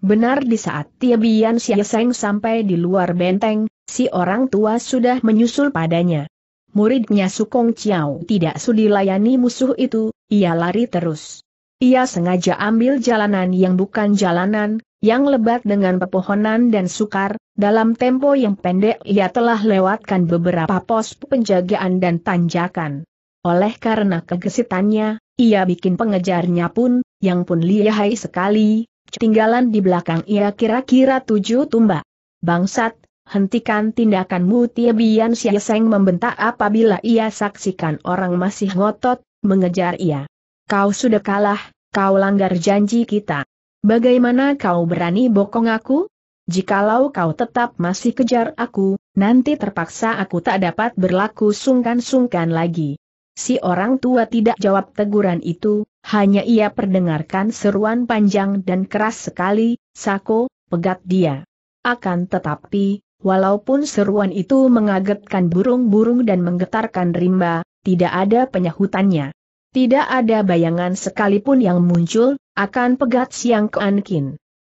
Benar di saat Tiabian Siaseng sampai di luar benteng, si orang tua sudah menyusul padanya. Muridnya Sukong Chiao tidak sudi layani musuh itu, ia lari terus. Ia sengaja ambil jalanan yang bukan jalanan, yang lebat dengan pepohonan dan sukar, dalam tempo yang pendek ia telah lewatkan beberapa pos penjagaan dan tanjakan. Oleh karena kegesitannya, ia bikin pengejarnya pun, yang pun lihai sekali, ketinggalan di belakang ia kira-kira tujuh tumbak. Bangsat, hentikan tindakanmu Tiebian Siaseng membentak apabila ia saksikan orang masih ngotot, mengejar ia. Kau sudah kalah, kau langgar janji kita. Bagaimana kau berani bokong aku? Jikalau kau tetap masih kejar aku, nanti terpaksa aku tak dapat berlaku sungkan-sungkan lagi. Si orang tua tidak jawab teguran itu, hanya ia perdengarkan seruan panjang dan keras sekali, Sako, pegat dia. Akan tetapi, walaupun seruan itu mengagetkan burung-burung dan menggetarkan rimba, tidak ada penyahutannya. Tidak ada bayangan sekalipun yang muncul, akan pegat siang ke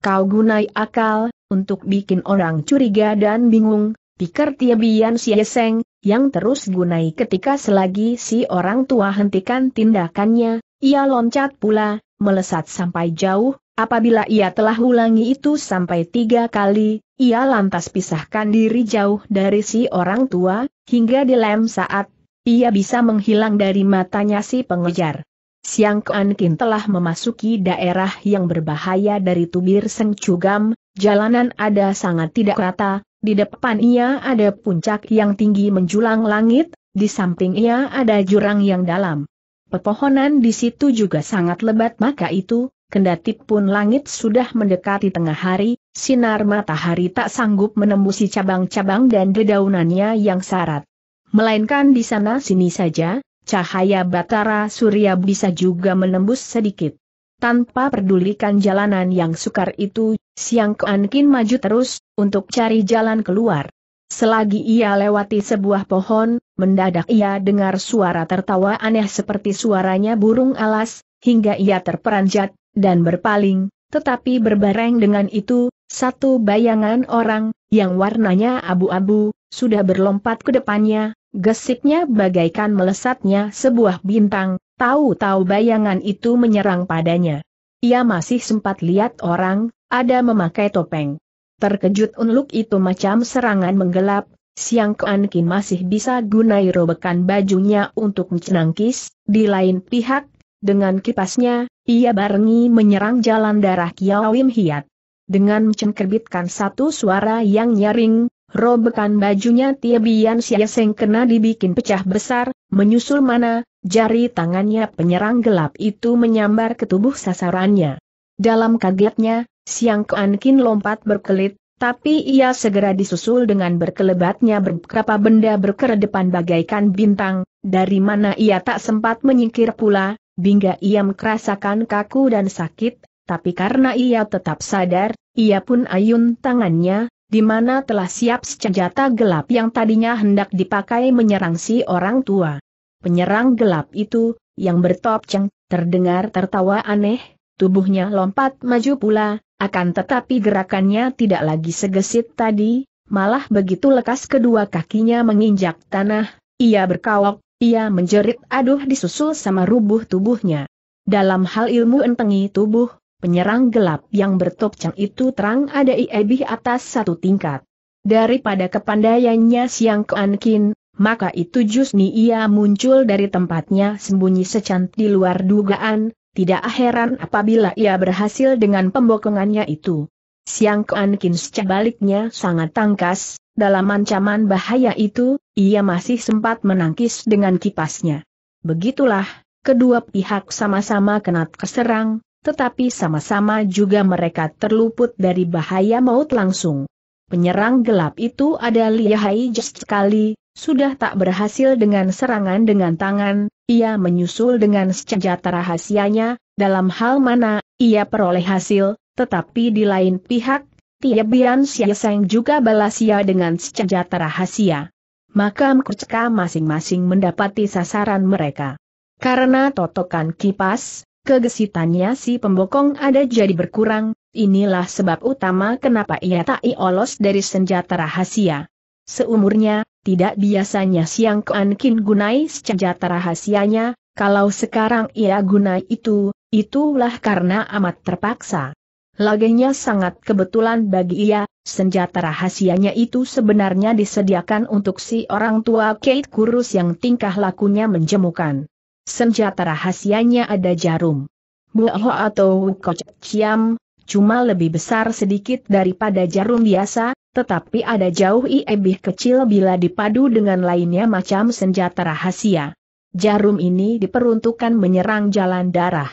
Kau gunai akal, untuk bikin orang curiga dan bingung, pikir Tiabian Sieseng, yang terus gunai ketika selagi si orang tua hentikan tindakannya, ia loncat pula, melesat sampai jauh, apabila ia telah ulangi itu sampai tiga kali, ia lantas pisahkan diri jauh dari si orang tua, hingga dilem saat, ia bisa menghilang dari matanya si pengejar. Siang Kuan Kin telah memasuki daerah yang berbahaya dari tubir Sengcugam, jalanan ada sangat tidak rata, di depan ia ada puncak yang tinggi menjulang langit, di samping ia ada jurang yang dalam. Pepohonan di situ juga sangat lebat maka itu, kendati pun langit sudah mendekati tengah hari, sinar matahari tak sanggup menembusi cabang-cabang dan dedaunannya yang sarat. Melainkan di sana sini saja, cahaya batara surya bisa juga menembus sedikit. Tanpa pedulikan jalanan yang sukar itu, Siang Kuan Kin maju terus, untuk cari jalan keluar. Selagi ia lewati sebuah pohon, mendadak ia dengar suara tertawa aneh seperti suaranya burung alas, hingga ia terperanjat, dan berpaling, tetapi berbareng dengan itu, satu bayangan orang, yang warnanya abu-abu, sudah berlompat ke depannya, gesitnya bagaikan melesatnya sebuah bintang, Tahu-tahu bayangan itu menyerang padanya. Ia masih sempat lihat orang, ada memakai topeng. Terkejut unluk itu macam serangan menggelap, Siang Kuan Kin masih bisa gunai robekan bajunya untuk mencenangkis, di lain pihak, dengan kipasnya, ia barengi menyerang jalan darah Kiawim Hiat. Dengan mencengkerbitkan satu suara yang nyaring, robekan bajunya Tia Bian Siaseng kena dibikin pecah besar, menyusul mana, Jari tangannya penyerang gelap itu menyambar ke tubuh sasarannya. Dalam kagetnya, Siang Kuan lompat berkelit, tapi ia segera disusul dengan berkelebatnya beberapa benda berkeredepan bagaikan bintang, dari mana ia tak sempat menyingkir pula, hingga ia merasakan kaku dan sakit, tapi karena ia tetap sadar, ia pun ayun tangannya, di mana telah siap senjata gelap yang tadinya hendak dipakai menyerang si orang tua. Penyerang gelap itu, yang bertopceng, terdengar tertawa aneh, tubuhnya lompat maju pula, akan tetapi gerakannya tidak lagi segesit tadi, malah begitu lekas kedua kakinya menginjak tanah, ia berkawok, ia menjerit aduh disusul sama rubuh tubuhnya. Dalam hal ilmu entengi tubuh, penyerang gelap yang bertopcang itu terang ada iebih atas satu tingkat. Daripada kepandaiannya Siang Keankin, maka itu justru ia muncul dari tempatnya sembunyi secant di luar dugaan, tidak heran apabila ia berhasil dengan pembokongannya itu. Siang Kuan Kin sebaliknya sangat tangkas, dalam ancaman bahaya itu, ia masih sempat menangkis dengan kipasnya. Begitulah, kedua pihak sama-sama kena keserang, tetapi sama-sama juga mereka terluput dari bahaya maut langsung. Penyerang gelap itu ada lihai just sekali, sudah tak berhasil dengan serangan dengan tangan, ia menyusul dengan senjata rahasianya, dalam hal mana, ia peroleh hasil, tetapi di lain pihak, Bian Siaseng juga balas ia dengan senjata rahasia. Maka Mkurcka masing-masing mendapati sasaran mereka. Karena totokan kipas, kegesitannya si pembokong ada jadi berkurang, inilah sebab utama kenapa ia tak iolos dari senjata rahasia. Seumurnya, tidak biasanya Siang Kuan Kin gunai senjata rahasianya, kalau sekarang ia gunai itu, itulah karena amat terpaksa. Lagenya sangat kebetulan bagi ia, senjata rahasianya itu sebenarnya disediakan untuk si orang tua Kate Kurus yang tingkah lakunya menjemukan. Senjata rahasianya ada jarum. Buah atau kocek ciam, cuma lebih besar sedikit daripada jarum biasa, tetapi ada jauh lebih kecil bila dipadu dengan lainnya macam senjata rahasia. Jarum ini diperuntukkan menyerang jalan darah.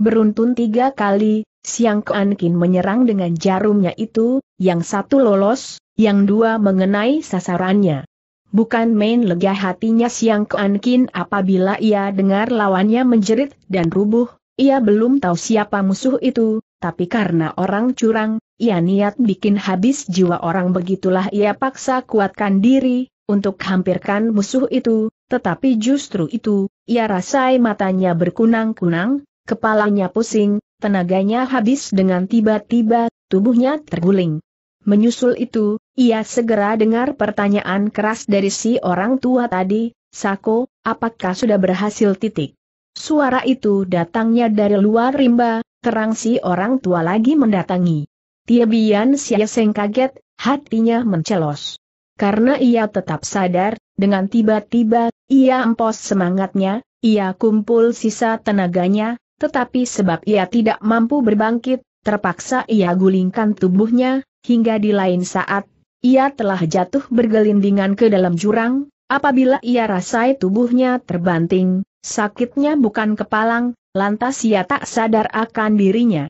Beruntun tiga kali, Siang Kuan Kin menyerang dengan jarumnya itu, yang satu lolos, yang dua mengenai sasarannya. Bukan main lega hatinya Siang Kuan Kin apabila ia dengar lawannya menjerit dan rubuh, ia belum tahu siapa musuh itu, tapi karena orang curang, ia niat bikin habis jiwa orang begitulah ia paksa kuatkan diri, untuk hampirkan musuh itu, tetapi justru itu, ia rasai matanya berkunang-kunang, kepalanya pusing, tenaganya habis dengan tiba-tiba, tubuhnya terguling. Menyusul itu, ia segera dengar pertanyaan keras dari si orang tua tadi, Sako, apakah sudah berhasil titik? Suara itu datangnya dari luar rimba, terang si orang tua lagi mendatangi. Tiebian Siaseng kaget, hatinya mencelos. Karena ia tetap sadar, dengan tiba-tiba, ia empos semangatnya, ia kumpul sisa tenaganya, tetapi sebab ia tidak mampu berbangkit, terpaksa ia gulingkan tubuhnya, hingga di lain saat, ia telah jatuh bergelindingan ke dalam jurang, apabila ia rasai tubuhnya terbanting, sakitnya bukan kepalang, lantas ia tak sadar akan dirinya.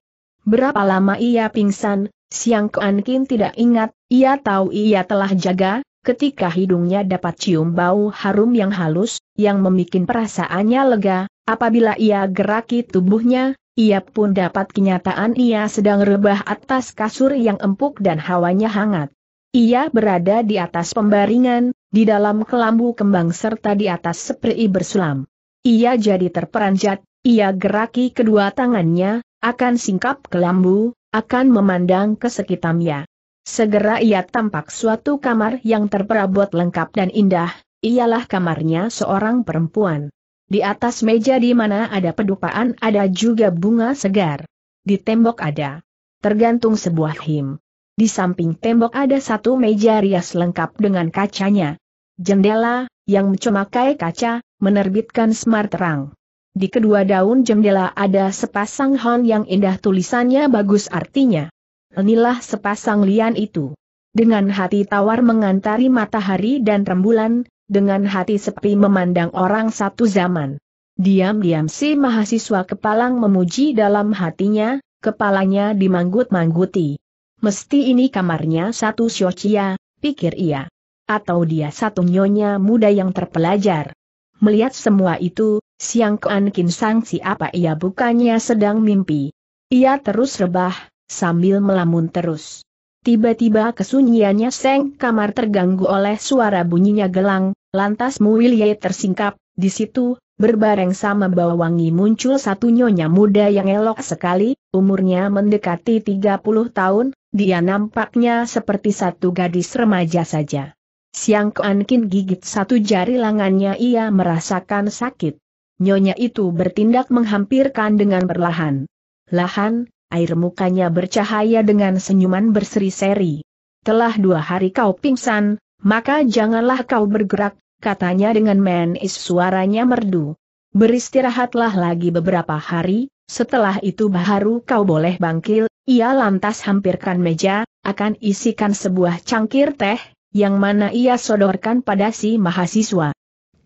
Berapa lama ia pingsan, Siang Kuan tidak ingat, ia tahu ia telah jaga, ketika hidungnya dapat cium bau harum yang halus, yang memikin perasaannya lega, apabila ia geraki tubuhnya, ia pun dapat kenyataan ia sedang rebah atas kasur yang empuk dan hawanya hangat. Ia berada di atas pembaringan, di dalam kelambu kembang serta di atas seprei bersulam. Ia jadi terperanjat, ia geraki kedua tangannya, akan singkap ke lambu, akan memandang ke sekitarnya. Segera ia tampak suatu kamar yang terperabot lengkap dan indah, ialah kamarnya seorang perempuan. Di atas meja di mana ada pedupaan ada juga bunga segar. Di tembok ada. Tergantung sebuah him. Di samping tembok ada satu meja rias lengkap dengan kacanya. Jendela, yang memakai kaca, menerbitkan semar terang. Di kedua daun jendela ada sepasang hon yang indah tulisannya bagus artinya. Inilah sepasang lian itu. Dengan hati tawar mengantari matahari dan rembulan, dengan hati sepi memandang orang satu zaman. Diam-diam si mahasiswa kepalang memuji dalam hatinya, kepalanya dimanggut-mangguti. Mesti ini kamarnya satu siocia, pikir ia. Atau dia satu nyonya muda yang terpelajar. Melihat semua itu, Siang Kuan Kin Sang apa ia bukannya sedang mimpi. Ia terus rebah, sambil melamun terus. Tiba-tiba kesunyiannya seng kamar terganggu oleh suara bunyinya gelang, lantas Muilie tersingkap, di situ, berbareng sama bawangi muncul satu nyonya muda yang elok sekali, umurnya mendekati 30 tahun, dia nampaknya seperti satu gadis remaja saja. Siang Kuan Kin gigit satu jari lengannya ia merasakan sakit nyonya itu bertindak menghampirkan dengan perlahan. Lahan, air mukanya bercahaya dengan senyuman berseri-seri. Telah dua hari kau pingsan, maka janganlah kau bergerak, katanya dengan menis suaranya merdu. Beristirahatlah lagi beberapa hari, setelah itu baru kau boleh bangkil, ia lantas hampirkan meja, akan isikan sebuah cangkir teh, yang mana ia sodorkan pada si mahasiswa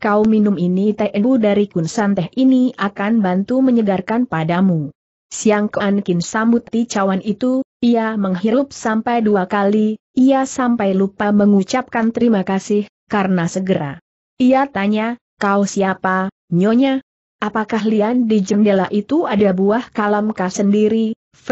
kau minum ini teh embu dari kunsan teh ini akan bantu menyegarkan padamu. Siang Keankin sambut cawan itu, ia menghirup sampai dua kali, ia sampai lupa mengucapkan terima kasih, karena segera. Ia tanya, kau siapa, nyonya? Apakah lian di jendela itu ada buah kalamkah sendiri, V?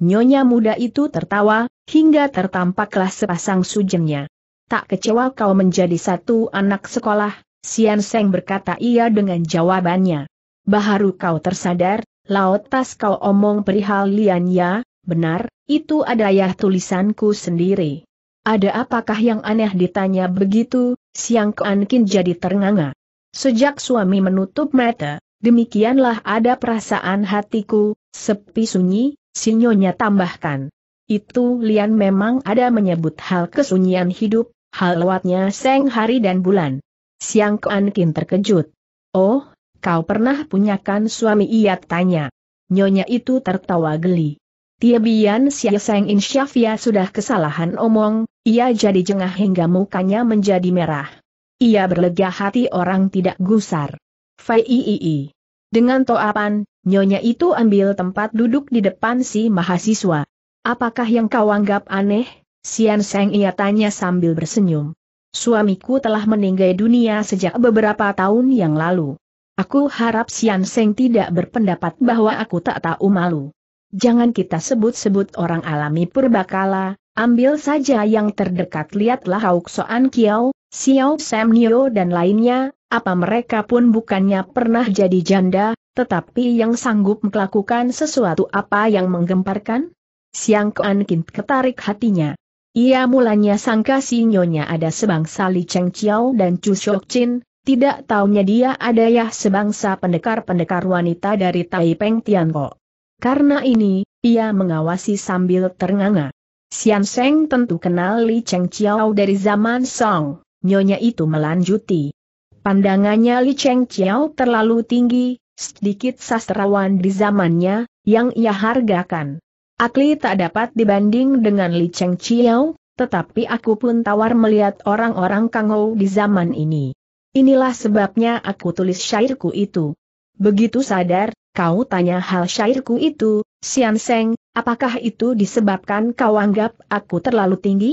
Nyonya muda itu tertawa, hingga tertampaklah sepasang sujengnya. Tak kecewa kau menjadi satu anak sekolah, Sian Seng berkata ia dengan jawabannya. Baharu kau tersadar, laut tas kau omong perihal Lian ya, benar, itu ada ya tulisanku sendiri. Ada apakah yang aneh ditanya begitu, Siang Kuan Kin jadi ternganga. Sejak suami menutup mata, demikianlah ada perasaan hatiku, sepi sunyi, sinyonya tambahkan. Itu Lian memang ada menyebut hal kesunyian hidup, hal lewatnya seng hari dan bulan. Siang Kuan Kin terkejut. Oh, kau pernah punyakan suami ia tanya. Nyonya itu tertawa geli. Tiabian Sia Seng Insyafia sudah kesalahan omong, ia jadi jengah hingga mukanya menjadi merah. Ia berlega hati orang tidak gusar. Fai i. Dengan toapan, nyonya itu ambil tempat duduk di depan si mahasiswa. Apakah yang kau anggap aneh? Sian Seng ia tanya sambil bersenyum. Suamiku telah meninggal dunia sejak beberapa tahun yang lalu. Aku harap Sian Seng tidak berpendapat bahwa aku tak tahu malu. Jangan kita sebut-sebut orang alami purbakala, ambil saja yang terdekat lihatlah Hauk Soan Kiao, Xiao Sam Nio dan lainnya, apa mereka pun bukannya pernah jadi janda, tetapi yang sanggup melakukan sesuatu apa yang menggemparkan? Siang Kuan Kint ketarik hatinya. Ia mulanya sangka si nyonya ada sebangsa Li Cheng Chiao dan Chu Shok Chin, tidak taunya dia ada ya sebangsa pendekar-pendekar wanita dari Taipeng Tianko. Karena ini, ia mengawasi sambil ternganga. Sian Seng tentu kenal Li Cheng Chiao dari zaman Song, nyonya itu melanjuti. Pandangannya Li Cheng Chiao terlalu tinggi, sedikit sastrawan di zamannya, yang ia hargakan. Akli tak dapat dibanding dengan Li Cheng Chiao, tetapi aku pun tawar melihat orang-orang kangou di zaman ini. Inilah sebabnya aku tulis syairku itu. Begitu sadar, kau tanya hal syairku itu, Sian Seng, apakah itu disebabkan kau anggap aku terlalu tinggi?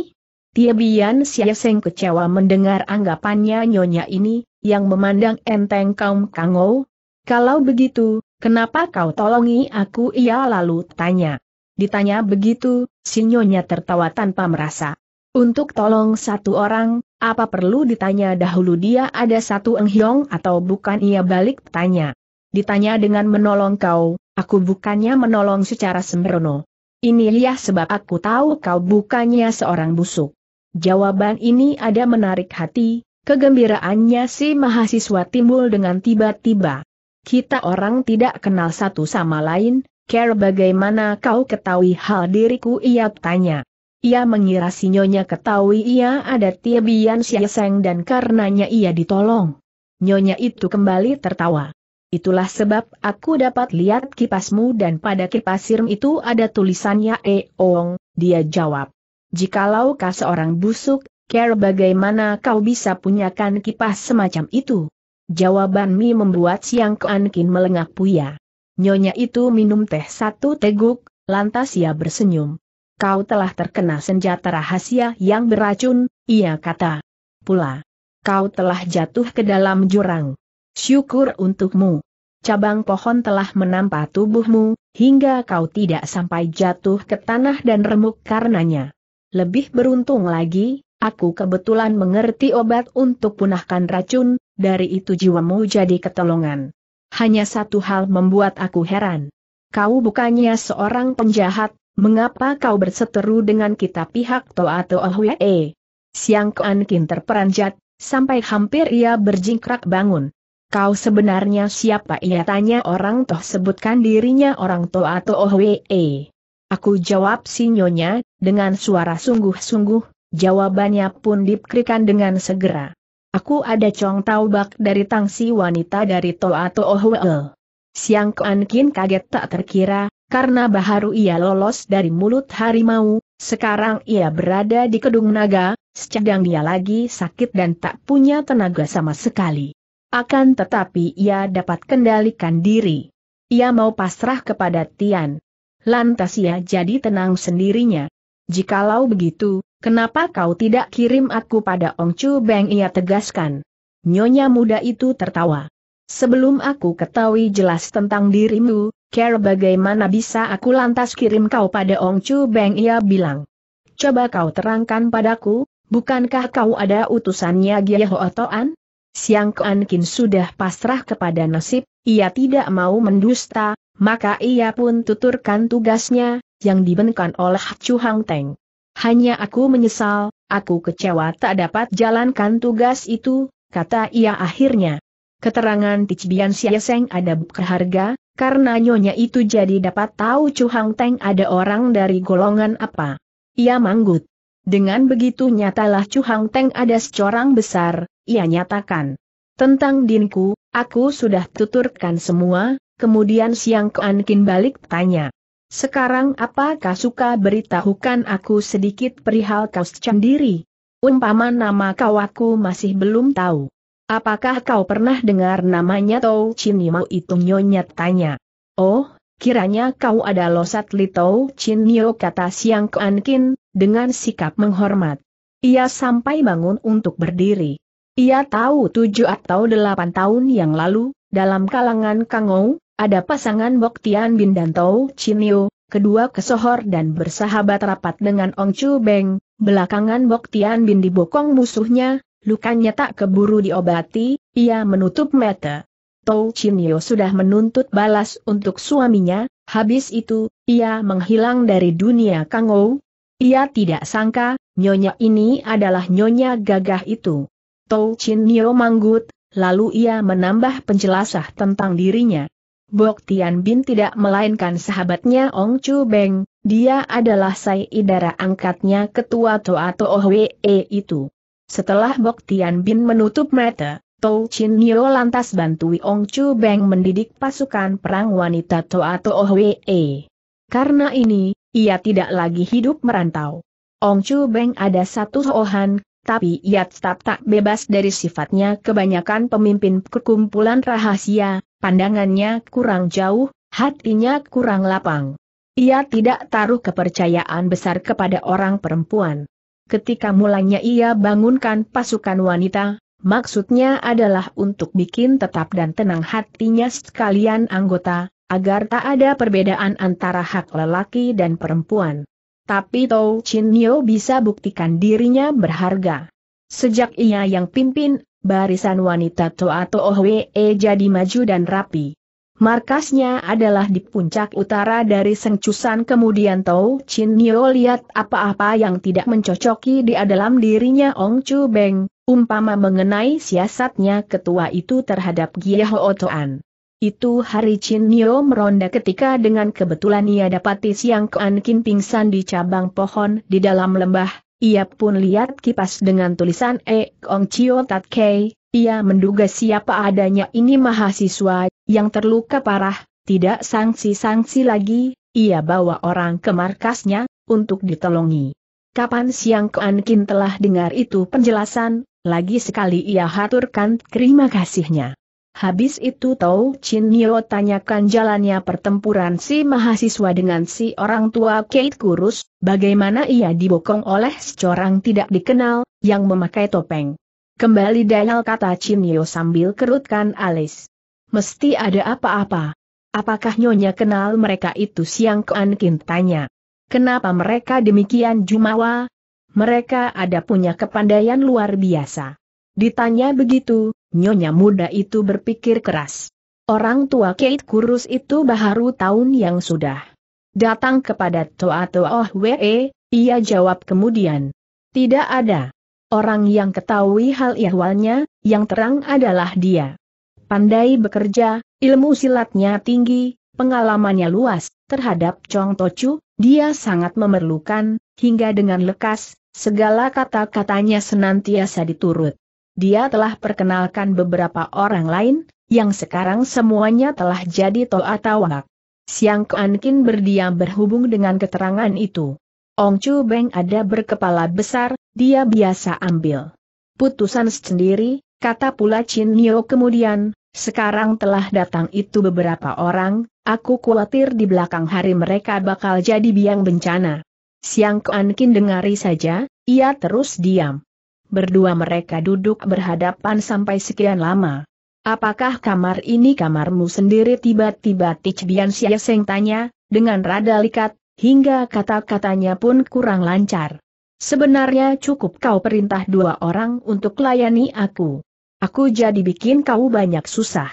Tiebian Sian Seng kecewa mendengar anggapannya nyonya ini, yang memandang enteng kaum kangou. Kalau begitu, kenapa kau tolongi aku ia lalu tanya. Ditanya begitu, sinyonya tertawa tanpa merasa. Untuk tolong satu orang, apa perlu ditanya dahulu dia ada satu enghyong atau bukan ia balik tanya. Ditanya dengan menolong kau, aku bukannya menolong secara sembrono. Ini ya sebab aku tahu kau bukannya seorang busuk. Jawaban ini ada menarik hati, kegembiraannya si mahasiswa timbul dengan tiba-tiba. Kita orang tidak kenal satu sama lain, Care bagaimana kau ketahui hal diriku ia tanya. Ia mengira sinyonya ketahui ia ada tiabian Siaseng dan karenanya ia ditolong. Nyonya itu kembali tertawa. Itulah sebab aku dapat lihat kipasmu dan pada kipas itu ada tulisannya Eong, dia jawab. Jikalau kau seorang busuk, care bagaimana kau bisa punyakan kipas semacam itu? Jawaban Mi membuat Siang Keankin melengak puyah. Nyonya itu minum teh satu teguk, lantas ia bersenyum. Kau telah terkena senjata rahasia yang beracun, ia kata. Pula, kau telah jatuh ke dalam jurang. Syukur untukmu. Cabang pohon telah menampa tubuhmu, hingga kau tidak sampai jatuh ke tanah dan remuk karenanya. Lebih beruntung lagi, aku kebetulan mengerti obat untuk punahkan racun, dari itu jiwamu jadi ketolongan hanya satu hal membuat aku heran. Kau bukannya seorang penjahat, mengapa kau berseteru dengan kita pihak Toa Toa Hwee? Siang Kuan Kin terperanjat, sampai hampir ia berjingkrak bangun. Kau sebenarnya siapa ia tanya orang toh sebutkan dirinya orang Toa Toa Hwee. Aku jawab sinyonya, dengan suara sungguh-sungguh, jawabannya pun dipikirkan dengan segera. Aku ada Chong Tau Bak dari Tangsi wanita dari Toa Toa Huel. Oh Siang Kuan Kin kaget tak terkira, karena baharu ia lolos dari mulut harimau, sekarang ia berada di kedung naga, sedang dia lagi sakit dan tak punya tenaga sama sekali. Akan tetapi ia dapat kendalikan diri. Ia mau pasrah kepada Tian. Lantas ia jadi tenang sendirinya. Jikalau begitu, Kenapa kau tidak kirim aku pada Ong Chu Beng ia tegaskan. Nyonya muda itu tertawa. Sebelum aku ketahui jelas tentang dirimu, care bagaimana bisa aku lantas kirim kau pada Ong Chu Beng ia bilang. Coba kau terangkan padaku, bukankah kau ada utusannya Gia Ho Toan? Siang Kuan Kin sudah pasrah kepada nasib, ia tidak mau mendusta, maka ia pun tuturkan tugasnya, yang dibenarkan oleh Chu Hang Teng. Hanya aku menyesal, aku kecewa tak dapat jalankan tugas itu, kata ia akhirnya. Keterangan Tijbian Siaseng ada berharga, karena nyonya itu jadi dapat tahu Chu Hang Teng ada orang dari golongan apa. Ia manggut. Dengan begitu nyatalah Chu Hang Teng ada secorang besar, ia nyatakan. Tentang dinku, aku sudah tuturkan semua, kemudian Siang Kuan Kin balik tanya. Sekarang apakah suka beritahukan aku sedikit perihal kau sendiri? Umpama nama kau aku masih belum tahu. Apakah kau pernah dengar namanya Tau Chin itu nyonya tanya. Oh, kiranya kau ada losat li Tau Cinio kata Siang Ankin dengan sikap menghormat. Ia sampai bangun untuk berdiri. Ia tahu tujuh atau delapan tahun yang lalu, dalam kalangan Kangou, ada pasangan Bok Tian Bin dan Tau Yu, kedua kesohor dan bersahabat rapat dengan Ong Chu Beng, belakangan Bok Tian Bin dibokong musuhnya, lukanya tak keburu diobati, ia menutup mata. Tau Yu sudah menuntut balas untuk suaminya, habis itu, ia menghilang dari dunia Kang Kangou. Ia tidak sangka, nyonya ini adalah nyonya gagah itu. Tau Yu manggut, lalu ia menambah penjelasah tentang dirinya. Bok Tian Bin tidak melainkan sahabatnya Ong Chu Beng, dia adalah Sai Idara angkatnya ketua Toa Toa Tohwe e itu. Setelah Bok Tian Bin menutup mata, Tou Chin Nio lantas bantui Ong Chu Beng mendidik pasukan perang wanita Toa Toa Tohwe. E. Karena ini, ia tidak lagi hidup merantau. Ong Chu Beng ada satu sohan, tapi ia tetap tak bebas dari sifatnya kebanyakan pemimpin perkumpulan rahasia, pandangannya kurang jauh, hatinya kurang lapang. Ia tidak taruh kepercayaan besar kepada orang perempuan. Ketika mulanya ia bangunkan pasukan wanita, maksudnya adalah untuk bikin tetap dan tenang hatinya sekalian anggota, agar tak ada perbedaan antara hak lelaki dan perempuan tapi Tau Chinyo bisa buktikan dirinya berharga. Sejak ia yang pimpin, barisan wanita Toa Wee jadi maju dan rapi. Markasnya adalah di puncak utara dari Sengcusan kemudian Tau Chin Nio lihat apa-apa yang tidak mencocoki di dalam dirinya Ong Chu Beng, umpama mengenai siasatnya ketua itu terhadap Gia Ho Toan. Itu hari Chin Nio meronda ketika dengan kebetulan ia dapati Siang Kuan Kin pingsan di cabang pohon di dalam lembah, ia pun lihat kipas dengan tulisan E Kong Chio Tat Kei, ia menduga siapa adanya ini mahasiswa yang terluka parah, tidak sanksi-sanksi lagi, ia bawa orang ke markasnya untuk ditolongi. Kapan Siang Kuan Kin telah dengar itu penjelasan, lagi sekali ia haturkan terima kasihnya. Habis itu Tau Chin tanyakan jalannya pertempuran si mahasiswa dengan si orang tua Kate Kurus, bagaimana ia dibokong oleh seorang tidak dikenal, yang memakai topeng. Kembali dayal kata Chin sambil kerutkan alis. Mesti ada apa-apa. Apakah Nyonya kenal mereka itu siang Kuan Kin tanya. Kenapa mereka demikian Jumawa? Mereka ada punya kepandaian luar biasa. Ditanya begitu, nyonya muda itu berpikir keras. Orang tua Kate Kurus itu baharu tahun yang sudah datang kepada Toa Toa oh Wee, ia jawab kemudian. Tidak ada. Orang yang ketahui hal ihwalnya, yang terang adalah dia. Pandai bekerja, ilmu silatnya tinggi, pengalamannya luas, terhadap Chong Tochu, dia sangat memerlukan, hingga dengan lekas, segala kata-katanya senantiasa diturut dia telah perkenalkan beberapa orang lain, yang sekarang semuanya telah jadi tol atau wangak. Siang Kin berdiam berhubung dengan keterangan itu. Ong Chu Beng ada berkepala besar, dia biasa ambil putusan sendiri, kata pula Chin Nyo kemudian, sekarang telah datang itu beberapa orang, aku khawatir di belakang hari mereka bakal jadi biang bencana. Siang Kin dengari saja, ia terus diam. Berdua mereka duduk berhadapan sampai sekian lama. Apakah kamar ini kamarmu sendiri tiba-tiba Tichbian seng tanya, dengan rada likat, hingga kata-katanya pun kurang lancar. Sebenarnya cukup kau perintah dua orang untuk layani aku. Aku jadi bikin kau banyak susah.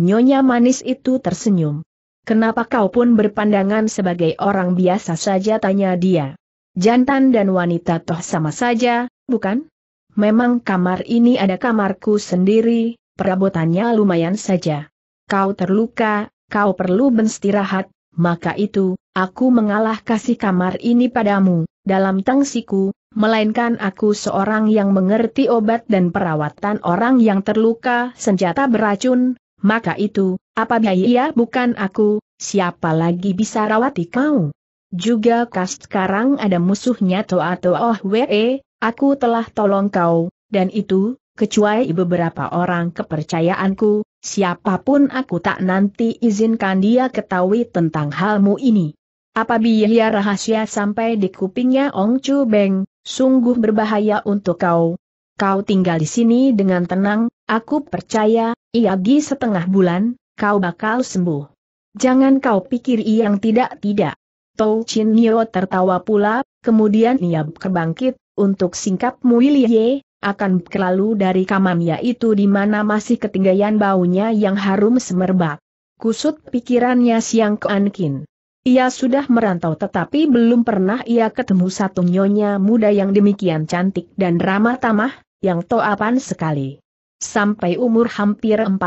Nyonya manis itu tersenyum. Kenapa kau pun berpandangan sebagai orang biasa saja tanya dia. Jantan dan wanita toh sama saja, bukan? memang kamar ini ada kamarku sendiri, perabotannya lumayan saja. Kau terluka, kau perlu beristirahat, maka itu, aku mengalah kasih kamar ini padamu, dalam tangsiku, melainkan aku seorang yang mengerti obat dan perawatan orang yang terluka senjata beracun, maka itu, apabila ia bukan aku, siapa lagi bisa rawati kau? Juga kas sekarang ada musuhnya Toa Toa Oh We, eh, Aku telah tolong kau, dan itu, kecuali beberapa orang kepercayaanku, siapapun aku tak nanti izinkan dia ketahui tentang halmu ini. Apabila rahasia sampai di kupingnya Ong Chu Beng, sungguh berbahaya untuk kau. Kau tinggal di sini dengan tenang, aku percaya, iagi setengah bulan, kau bakal sembuh. Jangan kau pikir yang tidak-tidak. Tou Chin Nio tertawa pula, kemudian ia kebangkit, untuk singkapmu Muilie, akan berlalu dari kamarnya itu di mana masih ketinggian baunya yang harum semerbak. Kusut pikirannya siang keankin. Ia sudah merantau tetapi belum pernah ia ketemu satu nyonya muda yang demikian cantik dan ramah tamah, yang toapan sekali. Sampai umur hampir 40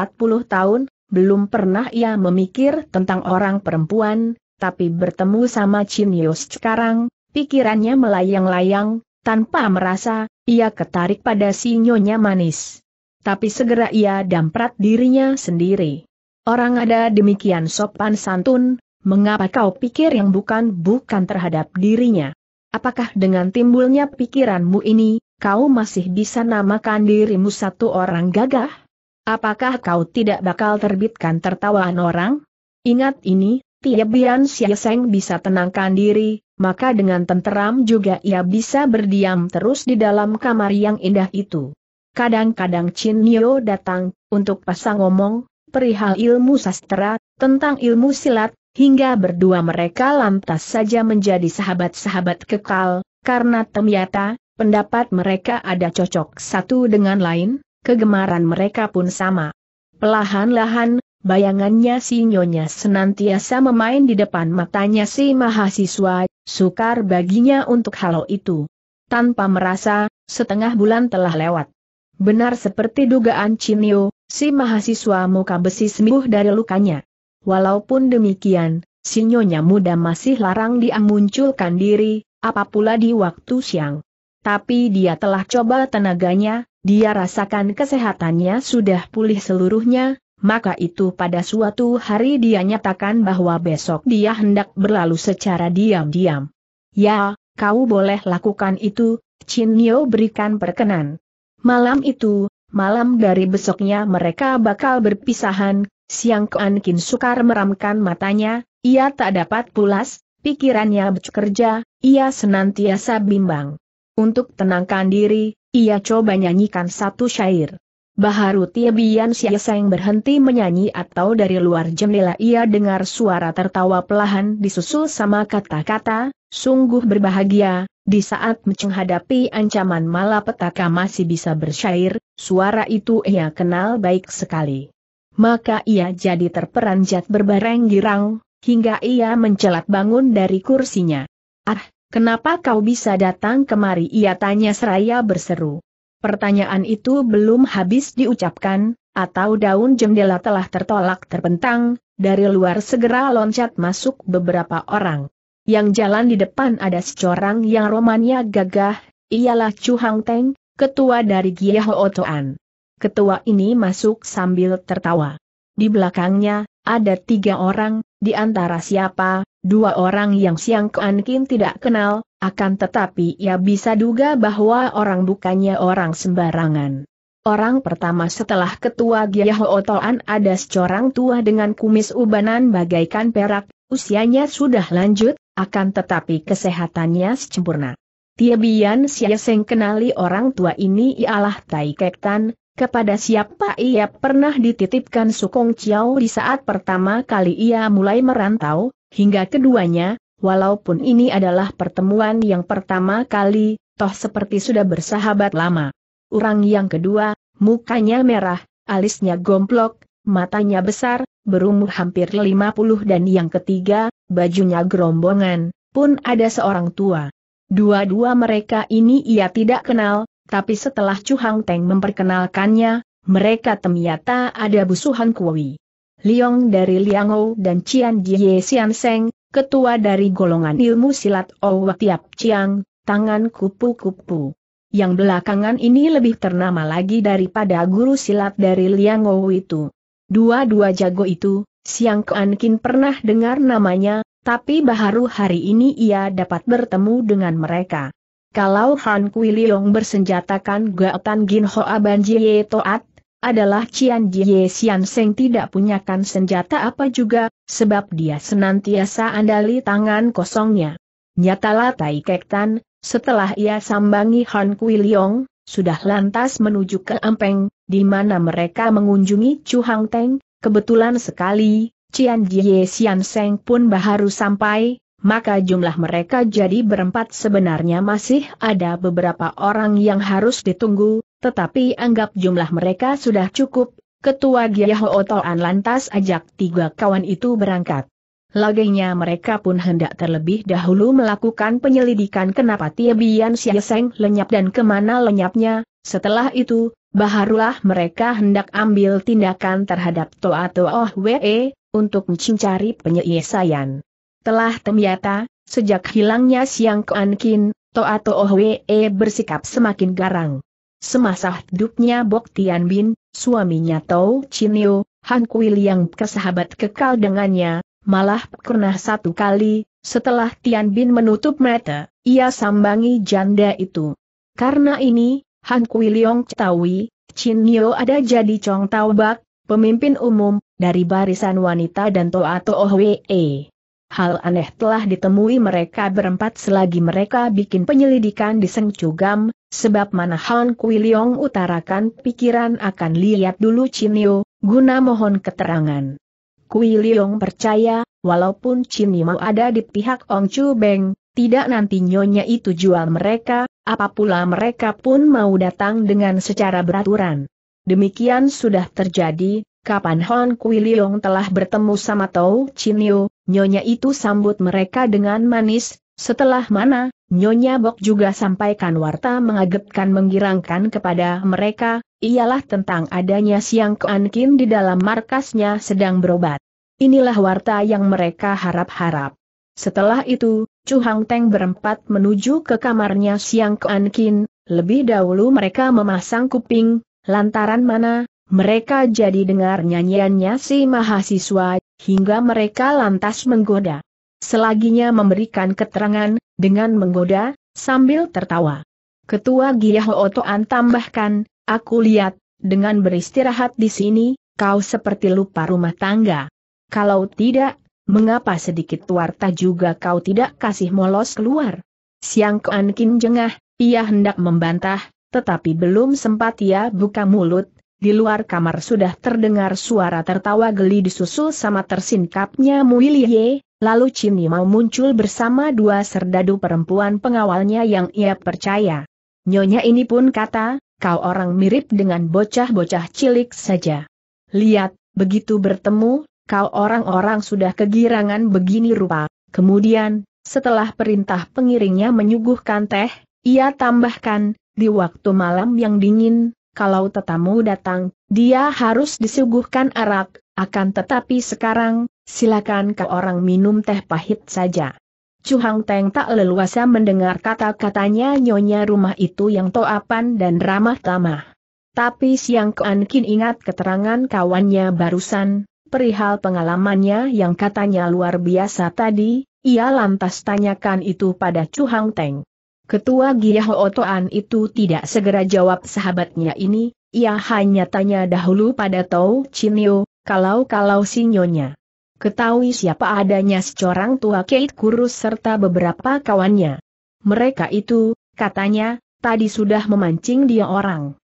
tahun, belum pernah ia memikir tentang orang perempuan, tapi bertemu sama Chin sekarang, pikirannya melayang-layang, tanpa merasa, ia ketarik pada si nyonya manis. Tapi segera ia damprat dirinya sendiri. Orang ada demikian sopan santun, mengapa kau pikir yang bukan-bukan terhadap dirinya? Apakah dengan timbulnya pikiranmu ini, kau masih bisa namakan dirimu satu orang gagah? Apakah kau tidak bakal terbitkan tertawaan orang? Ingat ini, Piabian Siaseng bisa tenangkan diri, maka dengan tenteram juga ia bisa berdiam terus di dalam kamar yang indah itu. Kadang-kadang Chin Nio datang, untuk pasang ngomong, perihal ilmu sastra, tentang ilmu silat, hingga berdua mereka lantas saja menjadi sahabat-sahabat kekal, karena ternyata, pendapat mereka ada cocok satu dengan lain, kegemaran mereka pun sama. Pelahan-lahan, bayangannya si nyonya senantiasa memain di depan matanya si mahasiswa, sukar baginya untuk halo itu. Tanpa merasa, setengah bulan telah lewat. Benar seperti dugaan Cinio, si mahasiswa muka besi sembuh dari lukanya. Walaupun demikian, si nyonya muda masih larang dia munculkan diri, apa di waktu siang. Tapi dia telah coba tenaganya, dia rasakan kesehatannya sudah pulih seluruhnya, maka itu pada suatu hari dia nyatakan bahwa besok dia hendak berlalu secara diam-diam. Ya, kau boleh lakukan itu, Chin Nyo berikan perkenan. Malam itu, malam dari besoknya mereka bakal berpisahan, siang Kuan Kin sukar meramkan matanya, ia tak dapat pulas, pikirannya bekerja, ia senantiasa bimbang. Untuk tenangkan diri, ia coba nyanyikan satu syair. Baharu Tiebian Siaseng berhenti menyanyi atau dari luar jendela ia dengar suara tertawa pelahan disusul sama kata-kata, sungguh berbahagia, di saat menghadapi ancaman malapetaka masih bisa bersyair, suara itu ia kenal baik sekali. Maka ia jadi terperanjat berbareng girang, hingga ia mencelat bangun dari kursinya. Ah, kenapa kau bisa datang kemari ia tanya seraya berseru. Pertanyaan itu belum habis diucapkan, atau daun jendela telah tertolak terbentang, dari luar segera loncat masuk beberapa orang. Yang jalan di depan ada seorang yang romannya gagah, ialah Chu Hang Teng, ketua dari Ho Otoan. Ketua ini masuk sambil tertawa. Di belakangnya, ada tiga orang, di antara siapa, dua orang yang Siang Kuan Kin tidak kenal, akan tetapi ia bisa duga bahwa orang bukannya orang sembarangan. Orang pertama setelah ketua Giah Otoan ada seorang tua dengan kumis ubanan bagaikan perak, usianya sudah lanjut, akan tetapi kesehatannya sempurna. Tiebian Siaseng kenali orang tua ini ialah Tai Tan, kepada siapa ia pernah dititipkan Sukong Chiao di saat pertama kali ia mulai merantau, hingga keduanya, walaupun ini adalah pertemuan yang pertama kali, toh seperti sudah bersahabat lama. Orang yang kedua, mukanya merah, alisnya gomplok, matanya besar, berumur hampir 50 dan yang ketiga, bajunya gerombongan, pun ada seorang tua. Dua-dua mereka ini ia tidak kenal, tapi setelah Chu Hang Teng memperkenalkannya, mereka ternyata ada busuhan Kuwi. Liong dari Liangou dan Cian Jie Sian Seng, ketua dari golongan ilmu silat Owa Tiap Chiang, tangan kupu-kupu. Yang belakangan ini lebih ternama lagi daripada guru silat dari Liangou itu. Dua-dua jago itu, Siang Kin pernah dengar namanya, tapi baru hari ini ia dapat bertemu dengan mereka. Kalau Han Kui Leong bersenjatakan Gaotan Gin Hoa Ban Jie Toat, adalah Cian Jie Sian Seng tidak punyakan senjata apa juga, sebab dia senantiasa andali tangan kosongnya. Nyatalah Tai Kek Tan, setelah ia sambangi Han Kui Leong, sudah lantas menuju ke Empeng, di mana mereka mengunjungi Chu Hang Teng, kebetulan sekali, Cian Jie Sian Seng pun baru sampai, maka jumlah mereka jadi berempat sebenarnya masih ada beberapa orang yang harus ditunggu, tetapi anggap jumlah mereka sudah cukup, ketua Gia Hootoan lantas ajak tiga kawan itu berangkat. Lagainya mereka pun hendak terlebih dahulu melakukan penyelidikan kenapa Tiebian Siaseng lenyap dan kemana lenyapnya, setelah itu, baharulah mereka hendak ambil tindakan terhadap Toa Toa Hwe, untuk mencari penyelesaian. Telah ternyata, sejak hilangnya Siang Keankin, Ankin, Toa Tohwe e bersikap semakin garang. Semasa hidupnya Bok Tian Bin, suaminya Tau Chinyo, Han Kuil yang kesahabat kekal dengannya, malah pernah satu kali, setelah Tian Bin menutup mata, ia sambangi janda itu. Karena ini, Han Kuiliong ketahui, Chin ada jadi Chong tau Bak, pemimpin umum, dari barisan wanita dan Toa Toa Tohwe. E. Hal aneh telah ditemui mereka berempat selagi mereka bikin penyelidikan di Sengcugam, sebab mana Han Kui Leong utarakan pikiran akan lihat dulu Cinio, guna mohon keterangan. Kui Leong percaya, walaupun mau ada di pihak Ong Chu Beng, tidak nanti nyonya itu jual mereka, apapula mereka pun mau datang dengan secara beraturan. Demikian sudah terjadi, kapan Han Kui Leong telah bertemu sama Tau Cinio, Nyonya itu sambut mereka dengan manis, setelah mana, Nyonya Bok juga sampaikan warta mengagetkan menggirangkan kepada mereka, ialah tentang adanya Siang Keankin di dalam markasnya sedang berobat. Inilah warta yang mereka harap-harap. Setelah itu, Chu Hang Teng berempat menuju ke kamarnya Siang Keankin, lebih dahulu mereka memasang kuping, lantaran mana, mereka jadi dengar nyanyiannya si mahasiswa hingga mereka lantas menggoda. Selaginya memberikan keterangan, dengan menggoda, sambil tertawa. Ketua Otoan tambahkan, aku lihat, dengan beristirahat di sini, kau seperti lupa rumah tangga. Kalau tidak, mengapa sedikit warta juga kau tidak kasih molos keluar? Siang Kuan Kin jengah, ia hendak membantah, tetapi belum sempat ia buka mulut, di luar kamar sudah terdengar suara tertawa geli disusul sama tersingkapnya Muilie, lalu Cini mau muncul bersama dua serdadu perempuan pengawalnya yang ia percaya. Nyonya ini pun kata, kau orang mirip dengan bocah-bocah cilik saja. Lihat, begitu bertemu, kau orang-orang sudah kegirangan begini rupa. Kemudian, setelah perintah pengiringnya menyuguhkan teh, ia tambahkan, di waktu malam yang dingin, kalau tetamu datang, dia harus disuguhkan arak, akan tetapi sekarang, silakan ke orang minum teh pahit saja. Hang Teng tak leluasa mendengar kata-katanya nyonya rumah itu yang toapan dan ramah tamah. Tapi Siang Kuan Kin ingat keterangan kawannya barusan, perihal pengalamannya yang katanya luar biasa tadi, ia lantas tanyakan itu pada Hang Teng. Ketua Otoan itu tidak segera jawab sahabatnya ini, ia hanya tanya dahulu pada Tau Chinyo, kalau-kalau sinyonya. Ketahui siapa adanya seorang tua Kate Kurus serta beberapa kawannya. Mereka itu, katanya, tadi sudah memancing dia orang.